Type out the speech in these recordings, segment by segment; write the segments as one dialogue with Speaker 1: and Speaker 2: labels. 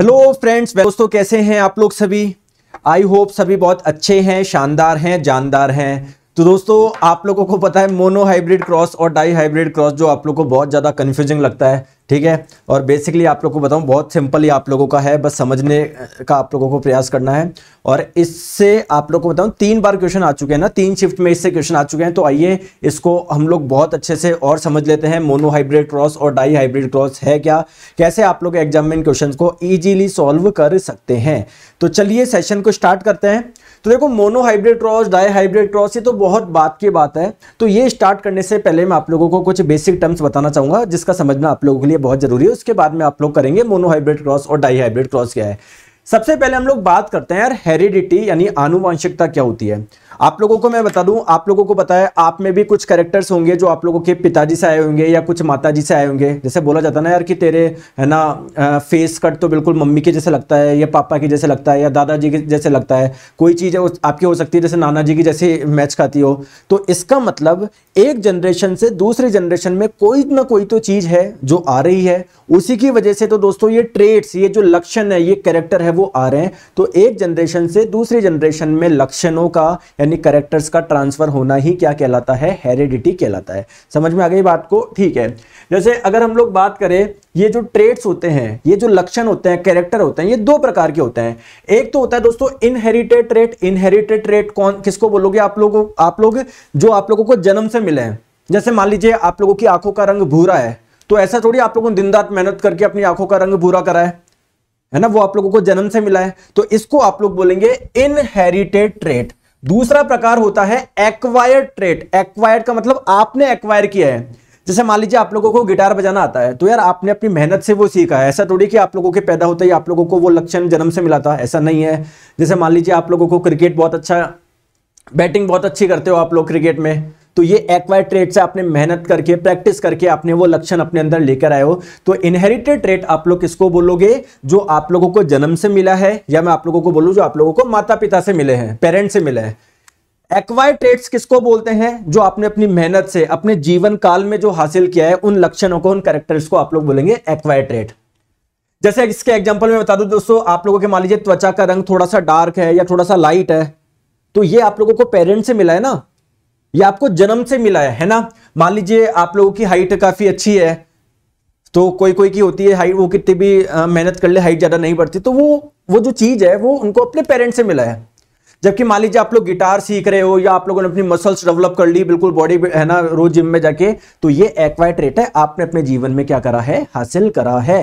Speaker 1: hello friends दोस्तों कैसे हैं आप लोग सभी आई होप सभी बहुत अच्छे हैं शानदार हैं जानदार हैं तो दोस्तों आप लोगों को पता है मोनो हाइब्रिड क्रॉस और डाई हाइब्रिड क्रॉस जो आप लोगों को बहुत ज़्यादा कन्फ्यूजिंग लगता है ठीक है और बेसिकली आप लोग को बताऊं बहुत सिंपल ही आप लोगों का है बस समझने का आप लोगों को प्रयास करना है और इससे आप लोग को बताऊं तीन बार क्वेश्चन आ चुके हैं ना तीन शिफ्ट में इससे क्वेश्चन आ चुके हैं तो आइए इसको हम लोग बहुत अच्छे से और समझ लेते हैं मोनोहाइब्रिड क्रॉस और डाई हाइब्रिड क्रॉस है क्या कैसे आप लोग एग्जाम में इन क्वेश्चन को ईजिली सॉल्व कर सकते हैं तो चलिए सेशन को स्टार्ट करते हैं तो देखो monohybrid cross di hybrid cross ये तो बहुत बात की बात है तो ये स्टार्ट करने से पहले मैं आप लोगों को कुछ बेसिक टर्म्स बताना चाहूंगा जिसका समझना आप लोगों के लिए लिए बहुत जरूरी है उसके बाद में आप लोग करेंगे मोनोहाइब्रिड क्रॉस और डाईहाइब्रिड क्रॉस क्या है सबसे पहले हम लोग बात करते हैं यार हेरिडिटी यानी आनुवंशिकता क्या होती है आप लोगों को मैं बता दूं आप लोगों को पता है आप में भी कुछ कैरेक्टर्स होंगे जो आप लोगों के पिताजी से आए होंगे या कुछ माताजी से आए होंगे जैसे बोला जाता ना यार कि तेरे है ना फेस कट तो बिल्कुल मम्मी के जैसे लगता है या पापा के जैसे लगता है या दादाजी के जैसे लगता है कोई चीज़ आपकी हो सकती है जैसे नाना जी की जैसे मैच खाती हो तो इसका मतलब एक जनरेशन से दूसरे जनरेशन में कोई ना कोई तो चीज़ है जो आ रही है उसी की वजह से तो दोस्तों ये ट्रेड्स ये जो लक्षण है ये कैरेक्टर है वो आ रहे हैं तो एक जनरेशन से दूसरी जनरेशन में लक्षणों का यानी करेक्टर्स का ट्रांसफ़र होना ही क्या कहलाता है हेरिडिटी कहलाता है समझ में आ गई बात को ठीक है जैसे अगर हम लोग बात करें ये जो ट्रेड्स होते हैं ये जो लक्षण होते हैं कैरेक्टर होते हैं ये दो प्रकार के होते हैं एक तो होता है दोस्तों इनहेरिटेड ट्रेड इनहेरिटेड ट्रेड कौन किसको बोलोगे आप लोगों आप लोग जो आप लोगों को जन्म से मिले हैं जैसे मान लीजिए आप लोगों की आंखों का रंग भूरा है तो ऐसा थोड़ी आप लोगों ने दिन रात मेहनत करके अपनी आंखों का रंग भूरा करा है है ना वो आप लोगों को जन्म से मिला है तो इसको आप लोग बोलेंगे इनहेरिटेड ट्रेट दूसरा प्रकार होता है एक्वायर्ड ट्रेट एक्वायर्ड का मतलब आपने एक्वायर किया है जैसे मान लीजिए आप लोगों को गिटार बजाना आता है तो यार आपने अपनी मेहनत से वो सीखा है ऐसा थोड़ी कि आप लोगों के पैदा होते ही आप लोगों को वो लक्षण जन्म से मिला था ऐसा नहीं है जैसे मान लीजिए आप लोगों को क्रिकेट बहुत अच्छा बैटिंग बहुत अच्छी करते हो आप लोग क्रिकेट में तो ये एक्वायर ट्रेड से आपने मेहनत करके प्रैक्टिस करके आपने वो लक्षण अपने अंदर लेकर आए हो तो इनहेरिटेड ट्रेट आप लोग किसको बोलोगे जो आप लोगों को जन्म से मिला है या मैं आप लोगों को बोलूं जो आप लोगों को माता पिता से मिले हैं पेरेंट्स से मिले हैं एक्वायर ट्रेड्स किसको बोलते हैं जो आपने अपनी मेहनत से अपने जीवन काल में जो हासिल किया है उन लक्षणों को उन कैरेक्टर्स को आप लोग बोलेंगे एक्वायर ट्रेड जैसे इसके एग्जाम्पल में बता दू दोस्तों आप लोगों के मान लीजिए त्वचा का रंग थोड़ा सा डार्क है या थोड़ा सा लाइट है तो ये आप लोगों को पेरेंट से मिला है ना ये आपको जन्म से मिला है है ना मान लीजिए आप लोगों की हाइट काफ़ी अच्छी है तो कोई कोई की होती है हाइट वो कितनी भी मेहनत कर ले हाइट ज़्यादा नहीं बढ़ती तो वो वो जो चीज़ है वो उनको अपने पेरेंट्स से मिला है जबकि मान लीजिए आप लोग गिटार सीख रहे हो या आप लोगों ने अपनी मसल्स डेवलप कर ली बिल्कुल बॉडी है ना रोज जिम में जाके तो ये एक्वाइट रेट है आपने अपने जीवन में क्या करा है हासिल करा है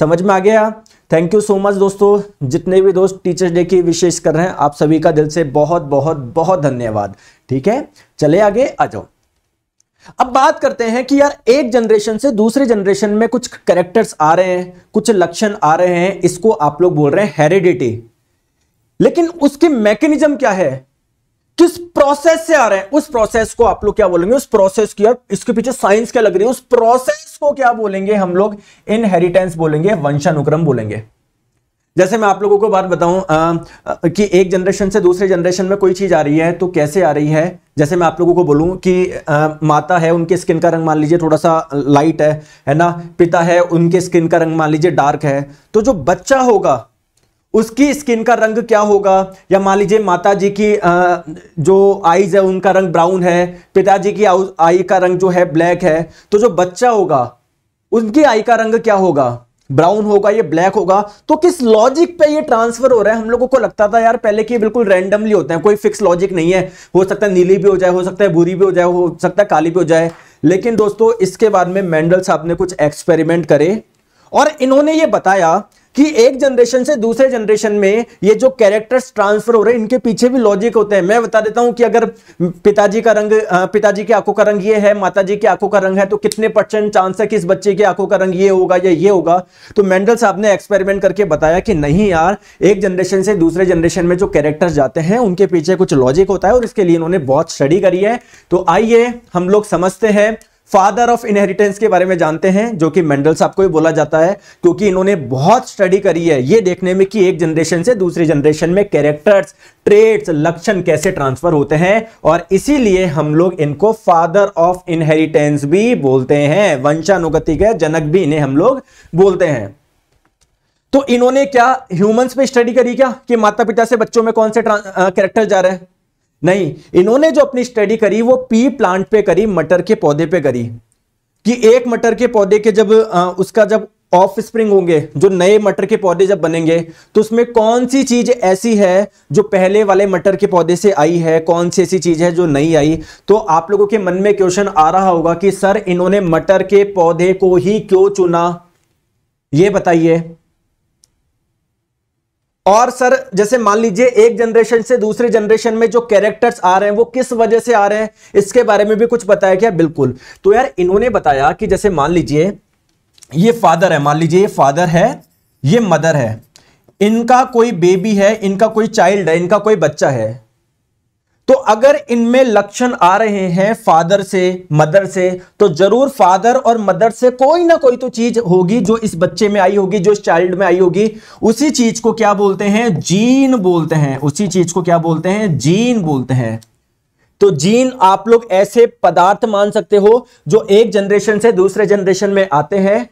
Speaker 1: समझ में आ गया थैंक यू सो मच दोस्तों जितने भी दोस्त टीचर्स डे की विशेष कर रहे हैं आप सभी का दिल से बहुत बहुत बहुत धन्यवाद ठीक है चले आगे आ जाओ अब बात करते हैं कि यार एक जनरेशन से दूसरे जनरेशन में कुछ कैरेक्टर्स आ रहे हैं कुछ लक्षण आ रहे हैं इसको आप लोग बोल रहे हैं हेरिडिटी लेकिन उसकी मैकेनिज्म क्या है किस प्रोसेस से आ रहे हैं उस प्रोसेस को आप लोग क्या बोलेंगे उस प्रोसेस की यार इसके पीछे साइंस क्या लग रही है उस प्रोसेस को क्या बोलेंगे हम लोग इनहेरिटेंस बोलेंगे वंशानुक्रम बोलेंगे जैसे मैं आप लोगों को बात बताऊं कि एक जनरेशन से दूसरे जनरेशन में कोई चीज़ आ रही है तो कैसे आ रही है जैसे मैं आप लोगों को बोलूं कि आ, माता है उनके स्किन का रंग मान लीजिए थोड़ा सा लाइट है है ना पिता है उनके स्किन का रंग मान लीजिए डार्क है तो जो बच्चा होगा उसकी स्किन का रंग क्या होगा या मान लीजिए माता जी की जो आईज है उनका रंग ब्राउन है पिताजी की आई का रंग जो है ब्लैक है तो जो बच्चा होगा उनकी आई का रंग क्या होगा ब्राउन होगा ये ब्लैक होगा तो किस लॉजिक पे ये ट्रांसफर हो रहा है हम लोगों को लगता था यार पहले कि बिल्कुल रैंडमली होते हैं कोई फिक्स लॉजिक नहीं है हो सकता है नीली भी हो जाए हो सकता है भूरी भी हो जाए हो सकता है काली भी हो जाए लेकिन दोस्तों इसके बाद में मेंडल साहब ने कुछ एक्सपेरिमेंट करे और इन्होंने ये बताया कि एक जनरेशन से दूसरे जनरेशन में ये जो कैरेक्टर्स ट्रांसफर हो रहे हैं इनके पीछे भी लॉजिक होते हैं मैं बता देता हूं कि अगर पिताजी का रंग पिताजी की आंखों का रंग ये है माताजी की आंखों का रंग है तो कितने परसेंट चांस है कि इस बच्चे की आंखों का रंग ये होगा या ये होगा तो मैंडल साहब ने एक्सपेरिमेंट करके बताया कि नहीं यार एक जनरेशन से दूसरे जनरेशन में जो कैरेक्टर्स जाते हैं उनके पीछे कुछ लॉजिक होता है और इसके लिए इन्होंने बहुत स्टडी करी है तो आइए हम लोग समझते हैं फादर ऑफ इनहेरिटेंस के बारे में जानते हैं जो कि मेंडल साहब को ही बोला जाता है क्योंकि इन्होंने बहुत स्टडी करी है ये देखने में कि एक जनरेशन से दूसरी जनरेशन में कैरेक्टर्स ट्रेड्स लक्षण कैसे ट्रांसफर होते हैं और इसीलिए हम लोग इनको फादर ऑफ इनहेरिटेंस भी बोलते हैं वंशानुगति के जनक भी इन्हें हम लोग बोलते हैं तो इन्होंने क्या ह्यूमंस पे स्टडी करी क्या कि माता पिता से बच्चों में कौन से कैरेक्टर जा रहे हैं नहीं इन्होंने जो अपनी स्टडी करी वो पी प्लांट पे करी मटर के पौधे पे करी कि एक मटर के पौधे के जब आ, उसका जब ऑफ स्प्रिंग होंगे जो नए मटर के पौधे जब बनेंगे तो उसमें कौन सी चीज ऐसी है जो पहले वाले मटर के पौधे से आई है कौन सी ऐसी चीज है जो नहीं आई तो आप लोगों के मन में क्वेश्चन आ रहा होगा कि सर इन्होंने मटर के पौधे को ही क्यों चुना ये बताइए और सर जैसे मान लीजिए एक जनरेशन से दूसरे जनरेशन में जो कैरेक्टर्स आ रहे हैं वो किस वजह से आ रहे हैं इसके बारे में भी कुछ बताया गया बिल्कुल तो यार इन्होंने बताया कि जैसे मान लीजिए ये फादर है मान लीजिए ये फादर है ये मदर है इनका कोई बेबी है इनका कोई चाइल्ड है इनका कोई बच्चा है तो अगर इनमें लक्षण आ रहे हैं फादर से मदर से तो जरूर फादर और मदर से कोई ना कोई तो चीज होगी जो इस बच्चे में आई होगी जो इस चाइल्ड में आई होगी उसी चीज को क्या बोलते हैं जीन बोलते हैं उसी चीज को क्या बोलते हैं जीन बोलते हैं तो जीन आप लोग ऐसे पदार्थ मान सकते हो जो एक जनरेशन से दूसरे जनरेशन में आते हैं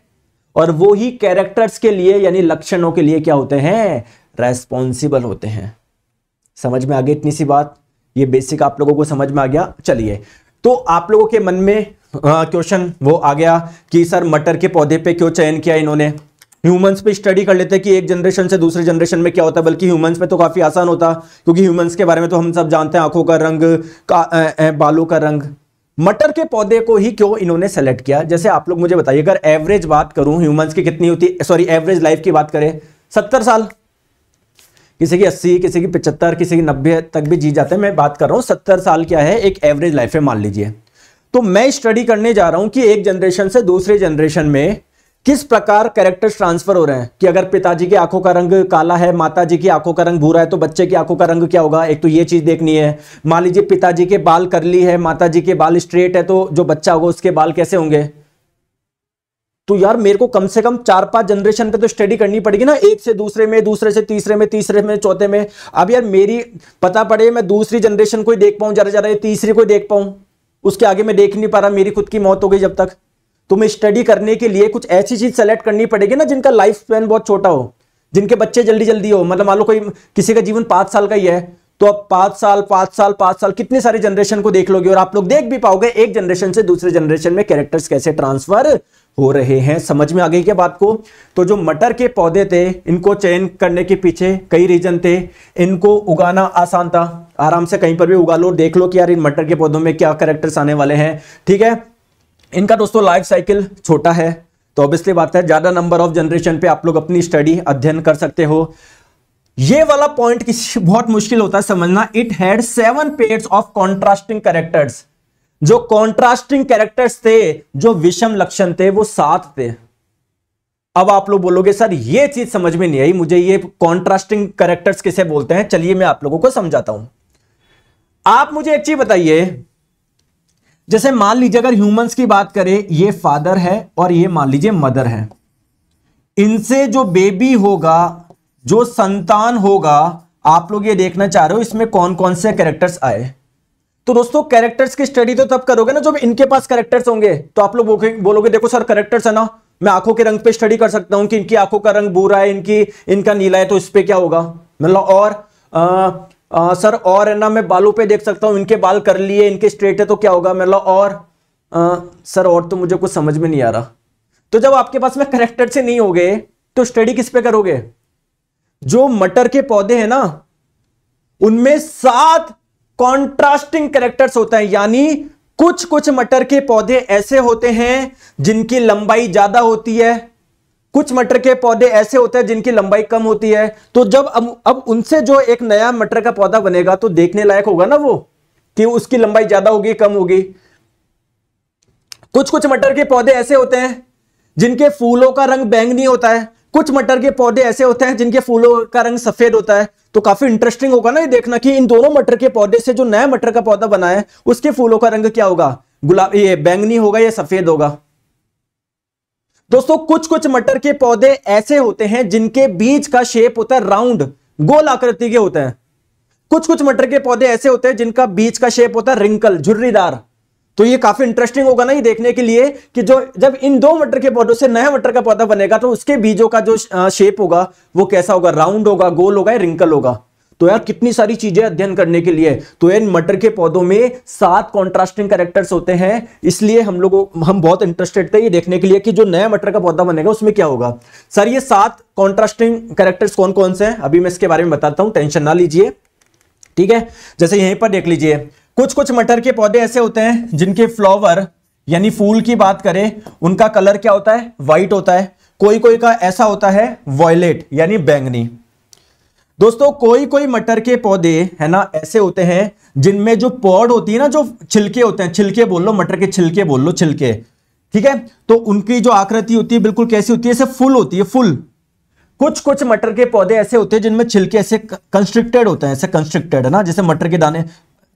Speaker 1: और वो ही कैरेक्टर्स के लिए यानी लक्षणों के लिए क्या होते हैं रेस्पॉन्सिबल होते हैं समझ में आ गई इतनी सी बात ये बेसिक आप लोगों को समझ में आ गया चलिए तो आप लोगों के मन में क्वेश्चन वो आ गया कि सर मटर के पौधे पे क्यों चयन किया इन्होंने ह्यूमंस पे स्टडी कर लेते कि एक जनरेशन से दूसरे जनरेशन में क्या होता है बल्कि ह्यूमंस पे तो काफ़ी आसान होता क्योंकि ह्यूमंस के बारे में तो हम सब जानते हैं आंखों का रंग का ए, ए, बालों का रंग मटर के पौधे को ही क्यों इन्होंने सेलेक्ट किया जैसे आप लोग मुझे बताइए अगर एवरेज बात करूं ह्यूमंस की कितनी होती सॉरी एवरेज लाइफ की बात करें सत्तर साल किसी की अस्सी किसी की पचहत्तर किसी की नब्बे तक भी जी जाते हैं मैं बात कर रहा हूँ सत्तर साल क्या है एक एवरेज लाइफ है मान लीजिए तो मैं स्टडी करने जा रहा हूँ कि एक जनरेशन से दूसरे जनरेशन में किस प्रकार कैरेक्टर ट्रांसफर हो रहे हैं कि अगर पिताजी की आंखों का रंग काला है माताजी की आंखों का रंग भूरा है तो बच्चे की आंखों का रंग क्या होगा एक तो ये चीज देखनी है मान लीजिए पिताजी के बाल करली है माताजी के बाल स्ट्रेट है तो जो बच्चा होगा उसके बाल कैसे होंगे तो यार मेरे को कम से कम चार पांच जनरेशन पे तो स्टडी करनी पड़ेगी ना एक से दूसरे में दूसरे से तीसरे में तीसरे में चौथे में अब यार मेरी पता पड़े मैं दूसरी जनरेशन को ही देख पाऊं जरा जरा तीसरी को देख पाऊं उसके आगे मैं देख नहीं पा रहा मेरी खुद की मौत हो गई जब तक तो मैं स्टडी करने के लिए कुछ ऐसी चीज सेलेक्ट करनी पड़ेगी ना जिनका लाइफ स्पैन बहुत छोटा हो जिनके बच्चे जल्दी जल्दी हो मतलब मान लो कोई किसी का जीवन पांच साल का ही है तो अब पांच साल पांच साल पांच साल कितने सारे जनरेशन को देख लोगे और आप लोग देख भी पाओगे एक जनरेशन से दूसरे जनरेशन में कैरेक्टर्स कैसे ट्रांसफर हो रहे हैं समझ में आ गई क्या बात को तो जो मटर के पौधे थे इनको चयन करने के पीछे कई रीजन थे इनको उगाना आसान था आराम से कहीं पर भी उगा लो देख लो कि यार इन मटर के पौधों में क्या करेक्टर्स आने वाले हैं ठीक है इनका दोस्तों लाइफ साइकिल छोटा है तो ऑब्वियसली बात है ज़्यादा नंबर ऑफ जनरेशन पे आप लोग अपनी स्टडी अध्ययन कर सकते हो ये वाला पॉइंट किसी बहुत मुश्किल होता है समझना it had seven pairs of contrasting characters जो कॉन्ट्रास्टिंग कैरेक्टर्स थे जो विषम लक्षण थे वो सात थे अब आप लोग बोलोगे सर ये चीज समझ में नहीं आई मुझे ये कॉन्ट्रास्टिंग कैरेक्टर्स किसे बोलते हैं चलिए मैं आप लोगों को समझाता हूं आप मुझे एक चीज बताइए जैसे मान लीजिए अगर ह्यूमंस की बात करें ये फादर है और ये मान लीजिए मदर है इनसे जो बेबी होगा जो संतान होगा आप लोग ये देखना चाह रहे हो इसमें कौन कौन से कैरेक्टर्स आए तो दोस्तों कैरेक्टर्स की स्टडी तो तब करोगे ना जब इनके पास कैरेक्टर्स होंगे तो आप लोग बोलोगे देखो सर करेक्टर्स है ना मैं आंखों के रंग पे स्टडी कर सकता हूं कि इनकी आंखों का रंग बुरा है इनकी इनका नीला है तो इस पर क्या होगा मतलब और आ, आ, सर और है ना मैं बालों पे देख सकता हूँ इनके बाल कर लिए इनके स्ट्रेट है तो क्या होगा मतलब और आ, सर और तो मुझे कुछ समझ में नहीं आ रहा तो जब आपके पास में करेक्टर से नहीं हो गए तो स्टडी किस पे करोगे जो मटर के पौधे हैं ना उनमें सात कॉन्ट्रास्टिंग कैरेक्टर्स होता है यानी कुछ कुछ मटर के पौधे ऐसे होते हैं जिनकी लंबाई ज्यादा होती है कुछ मटर के पौधे ऐसे होते हैं जिनकी लंबाई कम होती है तो जब अब अब उनसे जो एक नया मटर का पौधा बनेगा तो देखने लायक होगा ना वो कि उसकी लंबाई ज्यादा होगी कम होगी कुछ कुछ मटर के पौधे ऐसे होते हैं जिनके फूलों का रंग बैंगनी होता है कुछ मटर के पौधे ऐसे होते हैं जिनके फूलों का रंग सफेद होता है तो काफी इंटरेस्टिंग होगा ना ये देखना कि इन दोनों मटर के पौधे से जो नया मटर का पौधा बना है उसके फूलों का रंग क्या होगा गुलाब ये बैंगनी होगा या सफेद होगा दोस्तों कुछ कुछ मटर के पौधे ऐसे होते हैं जिनके बीज का शेप होता है राउंड गोल आकृति के होते हैं कुछ कुछ मटर के पौधे ऐसे होते हैं जिनका बीज का शेप होता है रिंकल झुर्रीदार तो ये काफी इंटरेस्टिंग होगा ना ये देखने के लिए कि जो जब इन दो मटर के पौधों से नया मटर का पौधा बनेगा तो उसके बीजों का जो शेप होगा वो कैसा होगा राउंड होगा गोल होगा या रिंकल होगा तो यार कितनी सारी चीजें अध्ययन करने के लिए तो इन मटर के पौधों में सात कॉन्ट्रास्टिंग करेक्टर्स होते हैं इसलिए हम लोगों हम बहुत इंटरेस्टेड थे ये देखने के लिए कि जो नया मटर का पौधा बनेगा उसमें क्या होगा सर ये सात कॉन्ट्रास्टिंग करेक्टर्स कौन कौन से हैं अभी मैं इसके बारे में बताता हूं टेंशन ना लीजिए ठीक है जैसे यहीं पर देख लीजिए कुछ कुछ मटर के पौधे ऐसे होते हैं जिनके फ्लावर यानी फूल की बात करें उनका कलर क्या होता है वाइट होता है कोई कोई का ऐसा होता है वॉयलेट यानी बैंगनी दोस्तों कोई कोई मटर के पौधे है ना ऐसे होते हैं जिनमें जो पौड होती है ना जो छिलके होते हैं छिलके बोल लो मटर के छिलके बोल लो छिलके ठीक है तो उनकी जो आकृति होती है बिल्कुल कैसी होती है ऐसे फुल होती है फुल कुछ कुछ मटर के पौधे ऐसे होते हैं जिनमें छिलके ऐसे कंस्ट्रिक्टेड होते हैं ऐसे कंस्ट्रिक्टेड है ना जैसे मटर के दाने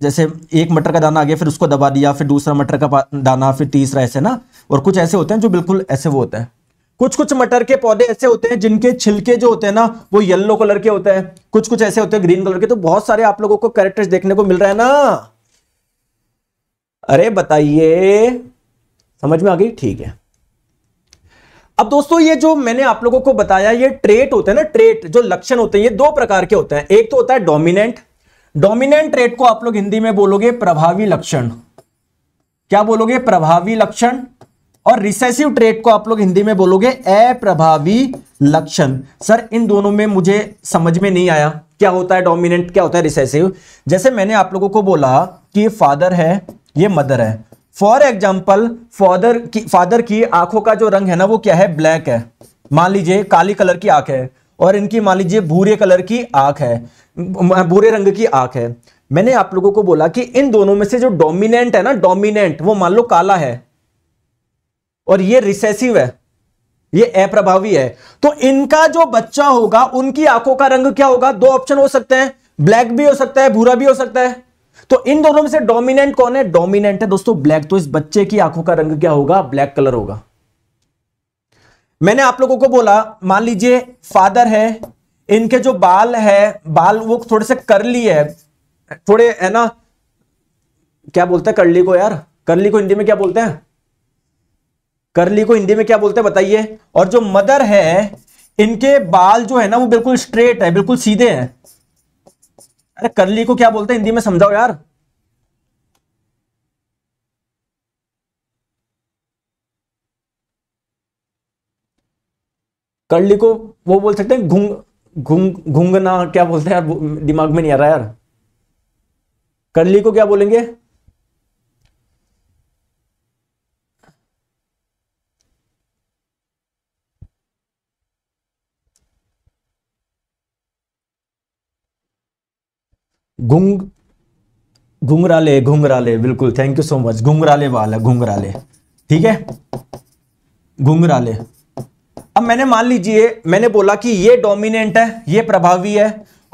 Speaker 1: जैसे एक मटर का दाना आ गया फिर उसको दबा दिया फिर दूसरा मटर का दाना फिर तीसरा ऐसे ना और कुछ ऐसे होते हैं जो बिल्कुल ऐसे वो होते हैं कुछ कुछ मटर के पौधे ऐसे होते हैं जिनके छिलके जो होते हैं ना वो येलो कलर के होते हैं कुछ कुछ ऐसे होते हैं ग्रीन कलर के तो बहुत सारे आप लोगों को कैरेक्टर्स देखने को मिल रहा है ना अरे बताइए समझ में आ गई ठीक है अब दोस्तों ये जो मैंने आप लोगों को बताया ये ट्रेट होते हैं ना ट्रेट जो लक्षण होते हैं ये दो प्रकार के होते हैं एक तो होता है डोमिनेंट डोमिनेंट ट्रेट को आप लोग हिंदी में बोलोगे प्रभावी लक्षण क्या बोलोगे प्रभावी लक्षण और रिसेसिव ट्रेट को आप लोग हिंदी में बोलोगे अप्रभावी लक्षण सर इन दोनों में मुझे समझ में नहीं आया क्या होता है डोमिनेंट क्या होता है रिसेसिव जैसे मैंने आप लोगों को बोला कि ये फादर है ये मदर है फॉर एग्जाम्पल फादर की फादर की आंखों का जो रंग है ना वो क्या है ब्लैक है मान लीजिए काली कलर की आंख है और इनकी मान लीजिए भूरे कलर की आंख है भूरे रंग की आंख है मैंने आप लोगों को बोला कि इन दोनों में से जो डोमिनेंट है ना डोमिनेंट वो मान लो काला है और ये रिसेसिव है ये अप्रभावी है तो इनका जो बच्चा होगा उनकी आंखों का रंग क्या होगा दो ऑप्शन हो सकते हैं ब्लैक भी हो सकता है भूरा भी हो सकता है तो इन दोनों में से डोमिनेंट कौन है डोमिनेंट है दोस्तों ब्लैक तो इस बच्चे की आंखों का रंग क्या होगा ब्लैक कलर होगा मैंने आप लोगों को बोला मान लीजिए फादर है इनके जो बाल है बाल वो थोड़े से करली है थोड़े है ना क्या बोलते हैं करली को यार करली को हिंदी में क्या बोलते हैं करली को हिंदी में क्या बोलते हैं बताइए और जो मदर है इनके बाल जो है ना वो बिल्कुल स्ट्रेट है बिल्कुल सीधे हैं अरे करली को क्या बोलते हैं हिंदी में समझाओ यार कर्ली को वो बोल सकते हैं घुंग घुंग घुंगना क्या बोलते हैं यार दिमाग में नहीं आ रहा यार कर्ली को क्या बोलेंगे घुंग घुंघराले ले बिल्कुल थैंक यू सो मच ले वाला ले ठीक है ले अब मैंने मान लीजिए मैंने बोला कि ये डोमिनेंट है ये प्रभावी है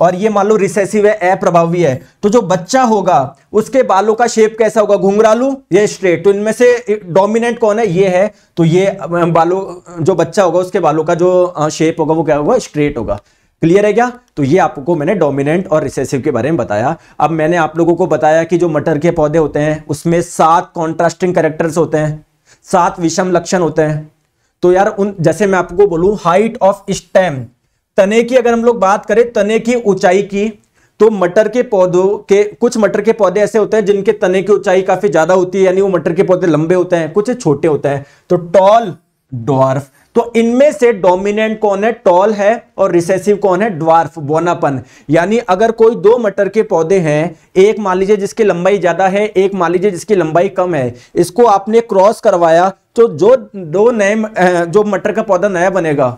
Speaker 1: और ये मान लो रिसेसिव है अप्रभावी है तो जो बच्चा होगा उसके बालों का शेप कैसा होगा घुंघरालू या स्ट्रेट तो इनमें से डोमिनेंट कौन है ये है तो ये बालों जो बच्चा होगा उसके बालों का जो शेप होगा वो क्या होगा स्ट्रेट होगा क्लियर है क्या तो ये आपको मैंने डोमिनेंट और रिसेसिव के बारे में बताया अब मैंने आप लोगों को बताया कि जो मटर के पौधे होते हैं उसमें सात कॉन्ट्रास्टिंग करेक्टर्स होते हैं सात विषम लक्षण होते हैं तो यार उन जैसे मैं आपको बोलूं हाइट ऑफ स्टेम तने की अगर हम लोग बात करें तने की ऊंचाई की तो मटर के पौधों के कुछ मटर के पौधे ऐसे होते हैं जिनके तने की ऊंचाई काफी ज्यादा होती है यानी वो मटर के पौधे लंबे होते हैं कुछ छोटे होते हैं तो टॉल डॉर्फ तो इनमें से डोमिनेंट कौन है टॉल है और रिसेसिव कौन है ड्वार्फ बोनापन यानी अगर कोई दो मटर के पौधे हैं एक मान लीजिए जिसकी लंबाई ज्यादा है एक मान लीजिए जिसकी लंबाई कम है इसको आपने क्रॉस करवाया तो जो दो नए जो मटर का पौधा नया बनेगा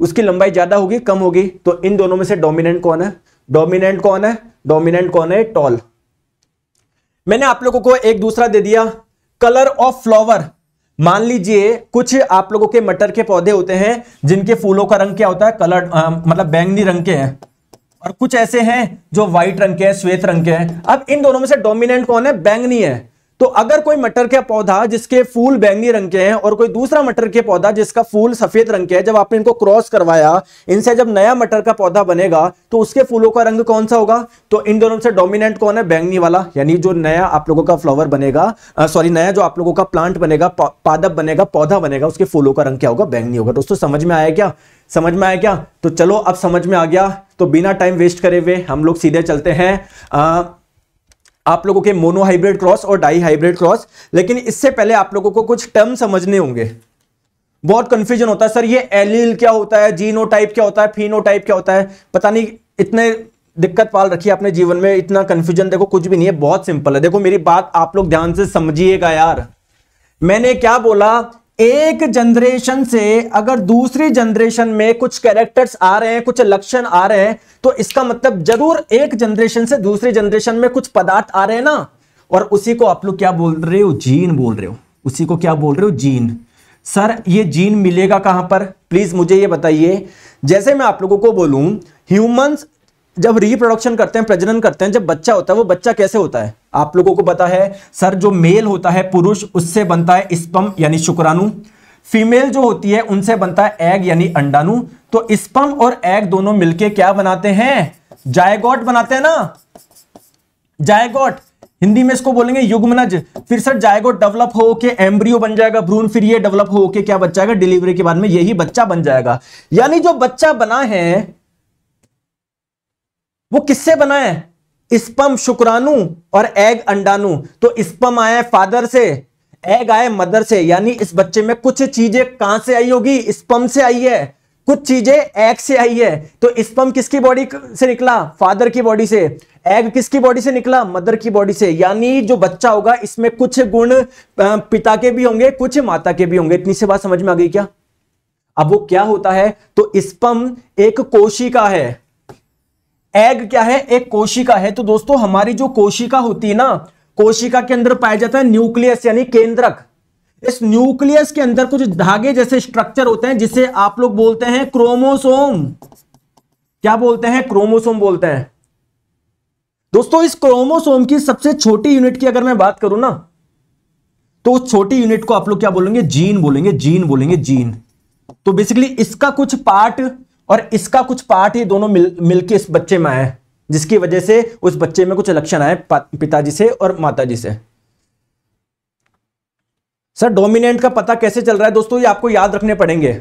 Speaker 1: उसकी लंबाई ज्यादा होगी कम होगी तो इन दोनों में से डोमिनेंट कौन है डोमिनेंट कौन है डोमिनेंट कौन है टॉल मैंने आप लोगों को एक दूसरा दे दिया कलर ऑफ फ्लावर मान लीजिए कुछ आप लोगों के मटर के पौधे होते हैं जिनके फूलों का रंग क्या होता है कलर मतलब बैंगनी रंग के हैं और कुछ ऐसे हैं जो व्हाइट रंग के हैं श्वेत रंग के हैं अब इन दोनों में से डोमिनेंट कौन है बैंगनी है तो अगर कोई मटर का पौधा जिसके फूल बैंगनी रंग के हैं और कोई दूसरा मटर के पौधा जिसका फूल सफेद रंग के है जब आपने इनको क्रॉस करवाया इनसे जब नया मटर का पौधा बनेगा तो उसके फूलों का रंग कौन सा होगा तो इन दोनों से डोमिनेंट कौन है बैंगनी वाला यानी जो नया आप लोगों का फ्लावर बनेगा सॉरी नया जो आप लोगों का प्लांट बनेगा पादप बनेगा पौधा बनेगा उसके फूलों का रंग क्या होगा बैंगनी होगा दोस्तों समझ में आया क्या समझ में आया क्या तो चलो अब समझ में आ गया तो बिना टाइम वेस्ट करे हुए वे, हम लोग सीधे चलते हैं आ, आप लोगों के मोनोहाइब्रिड क्रॉस और डाई हाइब्रिड क्रॉस लेकिन इससे पहले आप लोगों को कुछ टर्म समझने होंगे बहुत कंफ्यूजन होता है सर ये एलिल क्या होता है जीनो टाइप क्या होता है फिनो टाइप क्या होता है पता नहीं इतने दिक्कत पाल रखी है अपने जीवन में इतना कंफ्यूजन देखो कुछ भी नहीं है बहुत सिंपल है देखो मेरी बात आप लोग ध्यान से समझिएगा यार मैंने क्या बोला एक जनरेशन से अगर दूसरी जनरेशन में कुछ कैरेक्टर्स आ रहे हैं कुछ लक्षण आ रहे हैं तो इसका मतलब जरूर एक जनरेशन से दूसरी जनरेशन में कुछ पदार्थ आ रहे हैं ना और उसी को आप लोग क्या बोल रहे हो जीन बोल रहे हो उसी को क्या बोल रहे हो जीन सर ये जीन मिलेगा कहां पर प्लीज मुझे ये बताइए जैसे मैं आप लोगों को बोलूं ह्यूमंस जब रिप्रोडक्शन करते हैं प्रजनन करते हैं जब बच्चा होता है वो बच्चा कैसे होता है आप लोगों को पता है सर जो मेल होता है पुरुष उससे बनता है स्पम यानी शुक्राणु फीमेल जो होती है उनसे बनता है एग यानी अंडाणु तो स्पम और एग दोनों मिलके क्या बनाते हैं जायगोट बनाते हैं ना जायगोट हिंदी में इसको बोलेंगे युग्मनज फिर सर जायगोट डेवलप हो के एम्ब्रियो बन जाएगा भ्रूण फिर ये डेवलप हो के क्या बच जाएगा डिलीवरी के बाद में यही बच्चा बन जाएगा यानी जो बच्चा बना है वो किससे बना है स्पम शुक्राणु और एग अंडाणु तो स्पम आया है फादर से एग आए मदर से यानी इस बच्चे में कुछ चीजें कहां से आई होगी स्पम से आई है कुछ चीजें एग से आई है तो स्पम किसकी बॉडी से निकला फादर की बॉडी से एग किसकी बॉडी से निकला मदर की बॉडी से यानी जो बच्चा होगा इसमें कुछ गुण पिता के भी होंगे कुछ माता के भी होंगे इतनी से बात समझ में आ गई क्या अब वो क्या होता है तो स्पम एक कोशिका है एग क्या है एक कोशिका है तो दोस्तों हमारी जो कोशिका होती है ना कोशिका के अंदर पाया जाता है न्यूक्लियस यानी केंद्रक इस न्यूक्लियस के अंदर कुछ धागे जैसे स्ट्रक्चर होते हैं जिसे आप लोग बोलते हैं क्रोमोसोम क्या बोलते हैं क्रोमोसोम बोलते हैं दोस्तों इस क्रोमोसोम की सबसे छोटी यूनिट की अगर मैं बात करूं ना तो उस छोटी यूनिट को आप लोग क्या बोलेंगे जीन बोलेंगे जीन बोलेंगे जीन तो बेसिकली इसका कुछ पार्ट और इसका कुछ पार्ट ही दोनों मिल मिलके इस बच्चे में आए जिसकी वजह से उस बच्चे में कुछ लक्षण आए पिताजी से और माताजी से सर डोमिनेंट का पता कैसे चल रहा है दोस्तों ये आपको याद रखने पड़ेंगे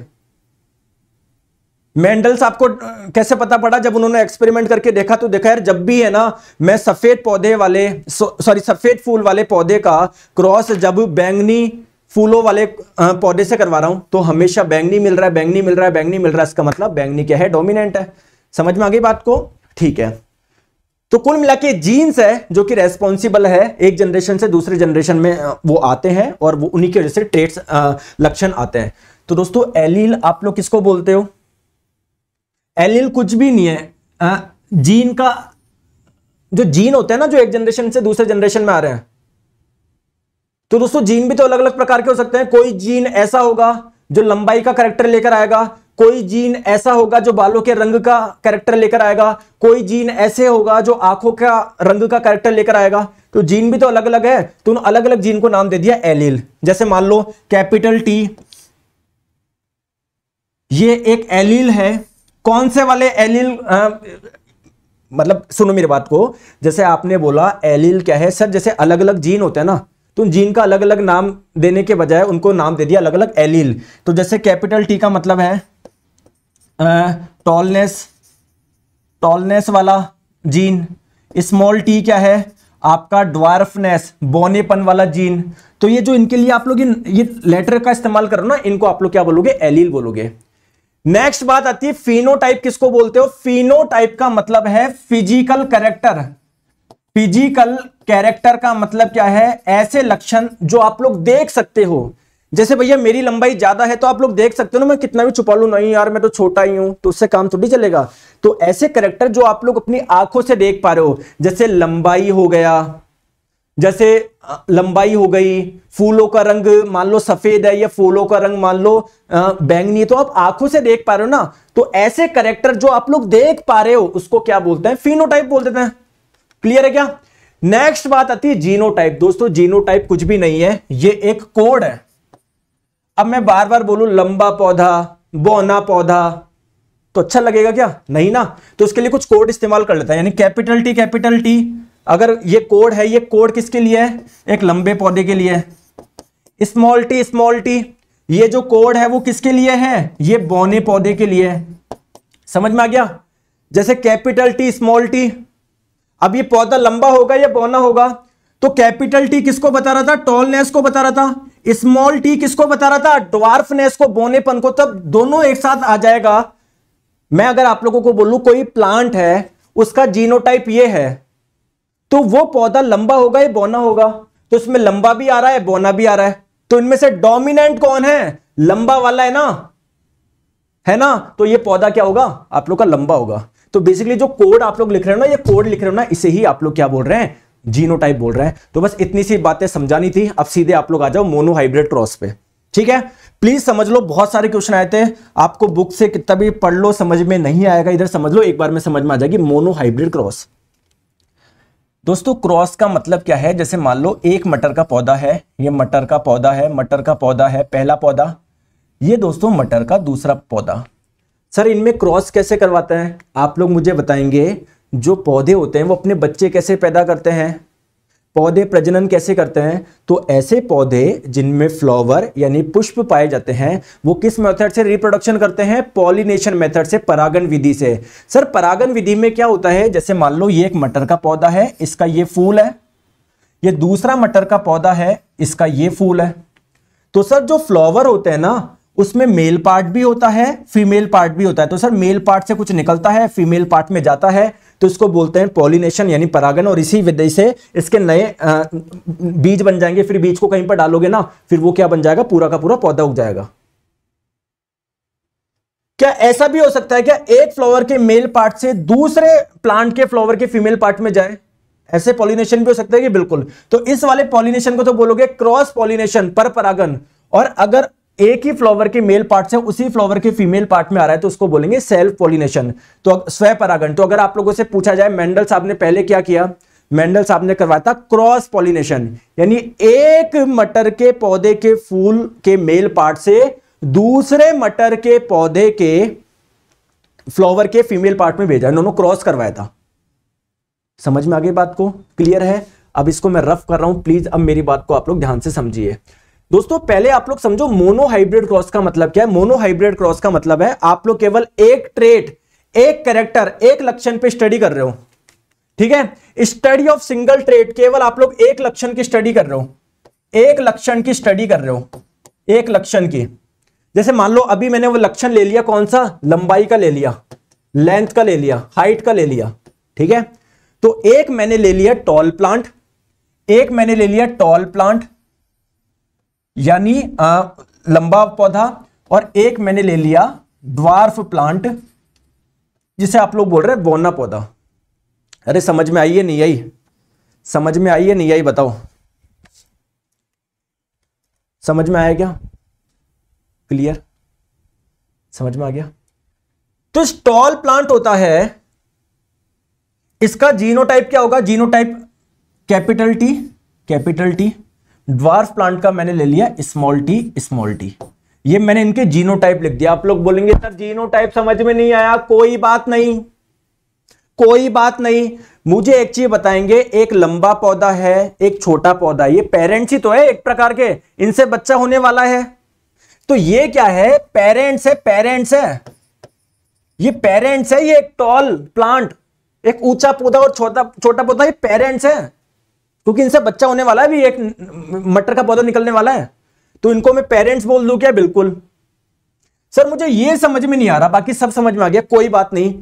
Speaker 1: मेंडल्स आपको कैसे पता पड़ा जब उन्होंने एक्सपेरिमेंट करके देखा तो देखा यार जब भी है ना मैं सफेद पौधे वाले सॉरी सफेद फूल वाले पौधे का क्रॉस जब बैंगनी फूलों वाले पौधे से करवा रहा हूं तो हमेशा बैंगनी मिल रहा है बैंगनी मिल रहा है बैंगनी मिल रहा है इसका मतलब बैंगनी क्या है डोमिनेंट है समझ में आ गई बात को ठीक है तो कुल मिला के जीन्स है जो कि रेस्पॉन्सिबल है एक जनरेशन से दूसरे जनरेशन में वो आते हैं और वो उन्हीं की वजह से ट्रेट्स लक्षण आते हैं तो दोस्तों एलील आप लोग किसको बोलते हो एलील कुछ भी नहीं है आ, जीन का जो जीन होता है ना जो एक जनरेशन से दूसरे जनरेशन में आ रहे हैं तो दोस्तों जीन भी तो अलग अलग प्रकार के हो सकते हैं कोई जीन ऐसा होगा जो लंबाई का करेक्टर लेकर आएगा कोई जीन ऐसा होगा जो बालों के रंग का कैरेक्टर लेकर आएगा कोई जीन ऐसे होगा जो आंखों का रंग का कैरेक्टर लेकर आएगा तो जीन भी तो अलग अलग है तो उन अलग अलग जीन को नाम दे दिया एलील जैसे मान लो कैपिटल टी ये एक एलील है कौन से वाले एलील मतलब सुनो मेरी बात को जैसे आपने बोला एलिल क्या है सर जैसे अलग अलग जीन होते हैं ना तो जीन का अलग अलग नाम देने के बजाय उनको नाम दे दिया अलग अलग एलील तो जैसे कैपिटल टी का मतलब है टॉलनेस टॉलनेस वाला जीन स्मॉल टी क्या है आपका ड्वार्फनेस बोनेपन वाला जीन तो ये जो इनके लिए आप लोग ये लेटर का इस्तेमाल करो ना इनको आप लोग क्या बोलोगे एलील बोलोगे नेक्स्ट बात आती है फिनोटाइप किसको बोलते हो फिनोटाइप का मतलब है फिजिकल करेक्टर फिजिकल कैरेक्टर का मतलब क्या है ऐसे लक्षण जो आप लोग देख सकते हो जैसे भैया मेरी लंबाई ज्यादा है तो आप लोग देख सकते हो ना मैं कितना भी छुपा लू नहीं यार मैं तो छोटा ही हूं तो उससे काम थोड़ी चलेगा तो ऐसे करेक्टर जो आप लोग अपनी आंखों से देख पा रहे हो जैसे लंबाई हो गया जैसे लंबाई हो गई फूलों का रंग मान लो सफेद है या फूलों का रंग मान लो बैंगनी तो आप आंखों से देख पा रहे हो ना तो ऐसे करेक्टर जो आप लोग देख पा रहे हो उसको क्या बोलते हैं फिनोटाइप बोल देते हैं क्लियर है क्या नेक्स्ट बात आती है जीनोटाइप दोस्तों जीनोटाइप कुछ भी नहीं है ये एक कोड है अब मैं बार बार बोलू लंबा पौधा बोना पौधा तो अच्छा लगेगा क्या नहीं ना तो उसके लिए कुछ कोड इस्तेमाल कर लेता है यानी कैपिटल टी कैपिटल टी अगर ये कोड है ये कोड किसके लिए है एक लंबे पौधे के लिए स्मॉल टी स्मॉल टी ये जो कोड है वो किसके लिए है ये बोने पौधे के लिए है समझ में आ गया जैसे कैपिटल टी स्मॉल टी अब ये पौधा लंबा होगा या बौना होगा तो कैपिटल टी किसको बता रहा था टॉलनेस को बता रहा था स्मॉल टी किसको बता रहा था डॉर्फनेस को बोनेपन को तब दोनों एक साथ आ जाएगा मैं अगर आप लोगों को बोलू कोई प्लांट है उसका जीनोटाइप ये है तो वो पौधा लंबा होगा या बौना होगा तो इसमें लंबा भी आ रहा है बौना भी आ रहा है तो इनमें से डोमिनेंट कौन है लंबा वाला है ना है ना तो ये पौधा क्या होगा आप लोग का लंबा होगा तो बेसिकली जो कोड आप लोग लिख रहे हो ना ये कोड लिख रहे हो ना इसे ही आप लोग क्या बोल रहे हैं जीनो टाइप बोल रहे हैं तो बस इतनी सी बातें समझानी थी अब सीधे आप लोग आ जाओ मोनो हाइब्रिड क्रॉस पे ठीक है प्लीज समझ लो बहुत सारे क्वेश्चन आए थे आपको बुक से कितना भी पढ़ लो समझ में नहीं आएगा इधर समझ लो एक बार में समझ में आ जाएगी मोनो हाइब्रिड क्रॉस दोस्तों क्रॉस का मतलब क्या है जैसे मान लो एक मटर का पौधा है ये मटर का पौधा है मटर का पौधा है पहला पौधा ये दोस्तों मटर का दूसरा पौधा सर इनमें क्रॉस कैसे करवाते हैं आप लोग मुझे बताएंगे जो पौधे होते हैं वो अपने बच्चे कैसे पैदा करते हैं पौधे प्रजनन कैसे करते हैं तो ऐसे पौधे जिनमें फ्लावर यानी पुष्प पाए जाते हैं वो किस मेथड से रिप्रोडक्शन करते हैं पॉलिनेशन मेथड से परागण विधि से सर परागण विधि में क्या होता है जैसे मान लो ये एक मटर का पौधा है इसका ये फूल है ये दूसरा मटर का पौधा है इसका ये फूल है तो सर जो फ्लावर होते हैं ना उसमें मेल पार्ट भी होता है फीमेल पार्ट भी होता है तो सर मेल पार्ट से कुछ निकलता है फीमेल पार्ट में जाता है तो इसको बोलते हैं पॉलिनेशन यानी परागन और इसी विधि से इसके नए बीज बन जाएंगे फिर बीज को कहीं पर डालोगे ना फिर वो क्या बन जाएगा पूरा का पूरा पौधा उग जाएगा क्या ऐसा भी हो सकता है क्या एक फ्लावर के मेल पार्ट से दूसरे प्लांट के फ्लावर के फीमेल पार्ट में जाए ऐसे पॉलिनेशन भी हो सकता है कि बिल्कुल तो इस वाले पॉलिनेशन को तो बोलोगे क्रॉस पॉलिनेशन पर परागन और अगर एक ही फ्लावर के मेल पार्ट से उसी फ्लावर के फीमेल पार्ट में आ रहा है तो उसको बोलेंगे सेल्फ पोलिनेशन तो स्व परागण तो अगर आप लोगों से पूछा जाए मेंडल साहब ने पहले क्या किया मेंडल साहब ने करवाया था क्रॉस पोलिनेशन यानी एक मटर के पौधे के फूल के मेल पार्ट से दूसरे मटर के पौधे के फ्लावर के फीमेल पार्ट में भेजा उन्होंने क्रॉस करवाया था समझ में आगे बात को क्लियर है अब इसको मैं रफ कर रहा हूं प्लीज अब मेरी बात को आप लोग ध्यान से समझिए दोस्तों पहले आप लोग समझो मोनोहाइब्रिड क्रॉस का मतलब क्या है मोनोहाइब्रिड क्रॉस का मतलब है आप लोग केवल एक ट्रेट एक कैरेक्टर एक लक्षण पे स्टडी कर रहे हो ठीक है स्टडी ऑफ सिंगल ट्रेट केवल आप लोग एक लक्षण की स्टडी कर रहे हो एक लक्षण की स्टडी कर रहे हो एक लक्षण की जैसे मान लो अभी मैंने वो लक्षण ले लिया कौन सा लंबाई का ले लिया लेंथ का ले लिया हाइट का ले लिया ठीक है तो एक मैंने ले लिया टॉल प्लांट एक मैंने ले लिया टॉल प्लांट यानी लंबा पौधा और एक मैंने ले लिया ड्वार्फ प्लांट जिसे आप लोग बोल रहे हैं बोना पौधा अरे समझ में आई है नहीं आई समझ में आई है नहीं आई बताओ समझ में आया क्या क्लियर समझ में आ गया तो स्टॉल प्लांट होता है इसका जीनोटाइप क्या होगा genotype capital T capital T dwarf plant का मैंने ले लिया स्मॉल टी स्मॉल टी ये मैंने इनके टाइप लिख दिया आप लोग बोलेंगे सर टाइप समझ में नहीं आया कोई बात नहीं कोई बात नहीं मुझे एक चीज बताएंगे एक लंबा पौधा है एक छोटा पौधा ये पेरेंट्स ही तो है एक प्रकार के इनसे बच्चा होने वाला है तो ये क्या है पेरेंट्स है पेरेंट्स है ये पेरेंट्स है ये एक टॉल प्लांट एक ऊंचा पौधा और छोटा छोटा पौधा ये पेरेंट्स है क्योंकि इनसे बच्चा होने वाला है भी एक मटर का पौधा निकलने वाला है तो इनको मैं पेरेंट्स बोल दू क्या बिल्कुल सर मुझे यह समझ में नहीं आ रहा बाकी सब समझ में आ गया कोई बात नहीं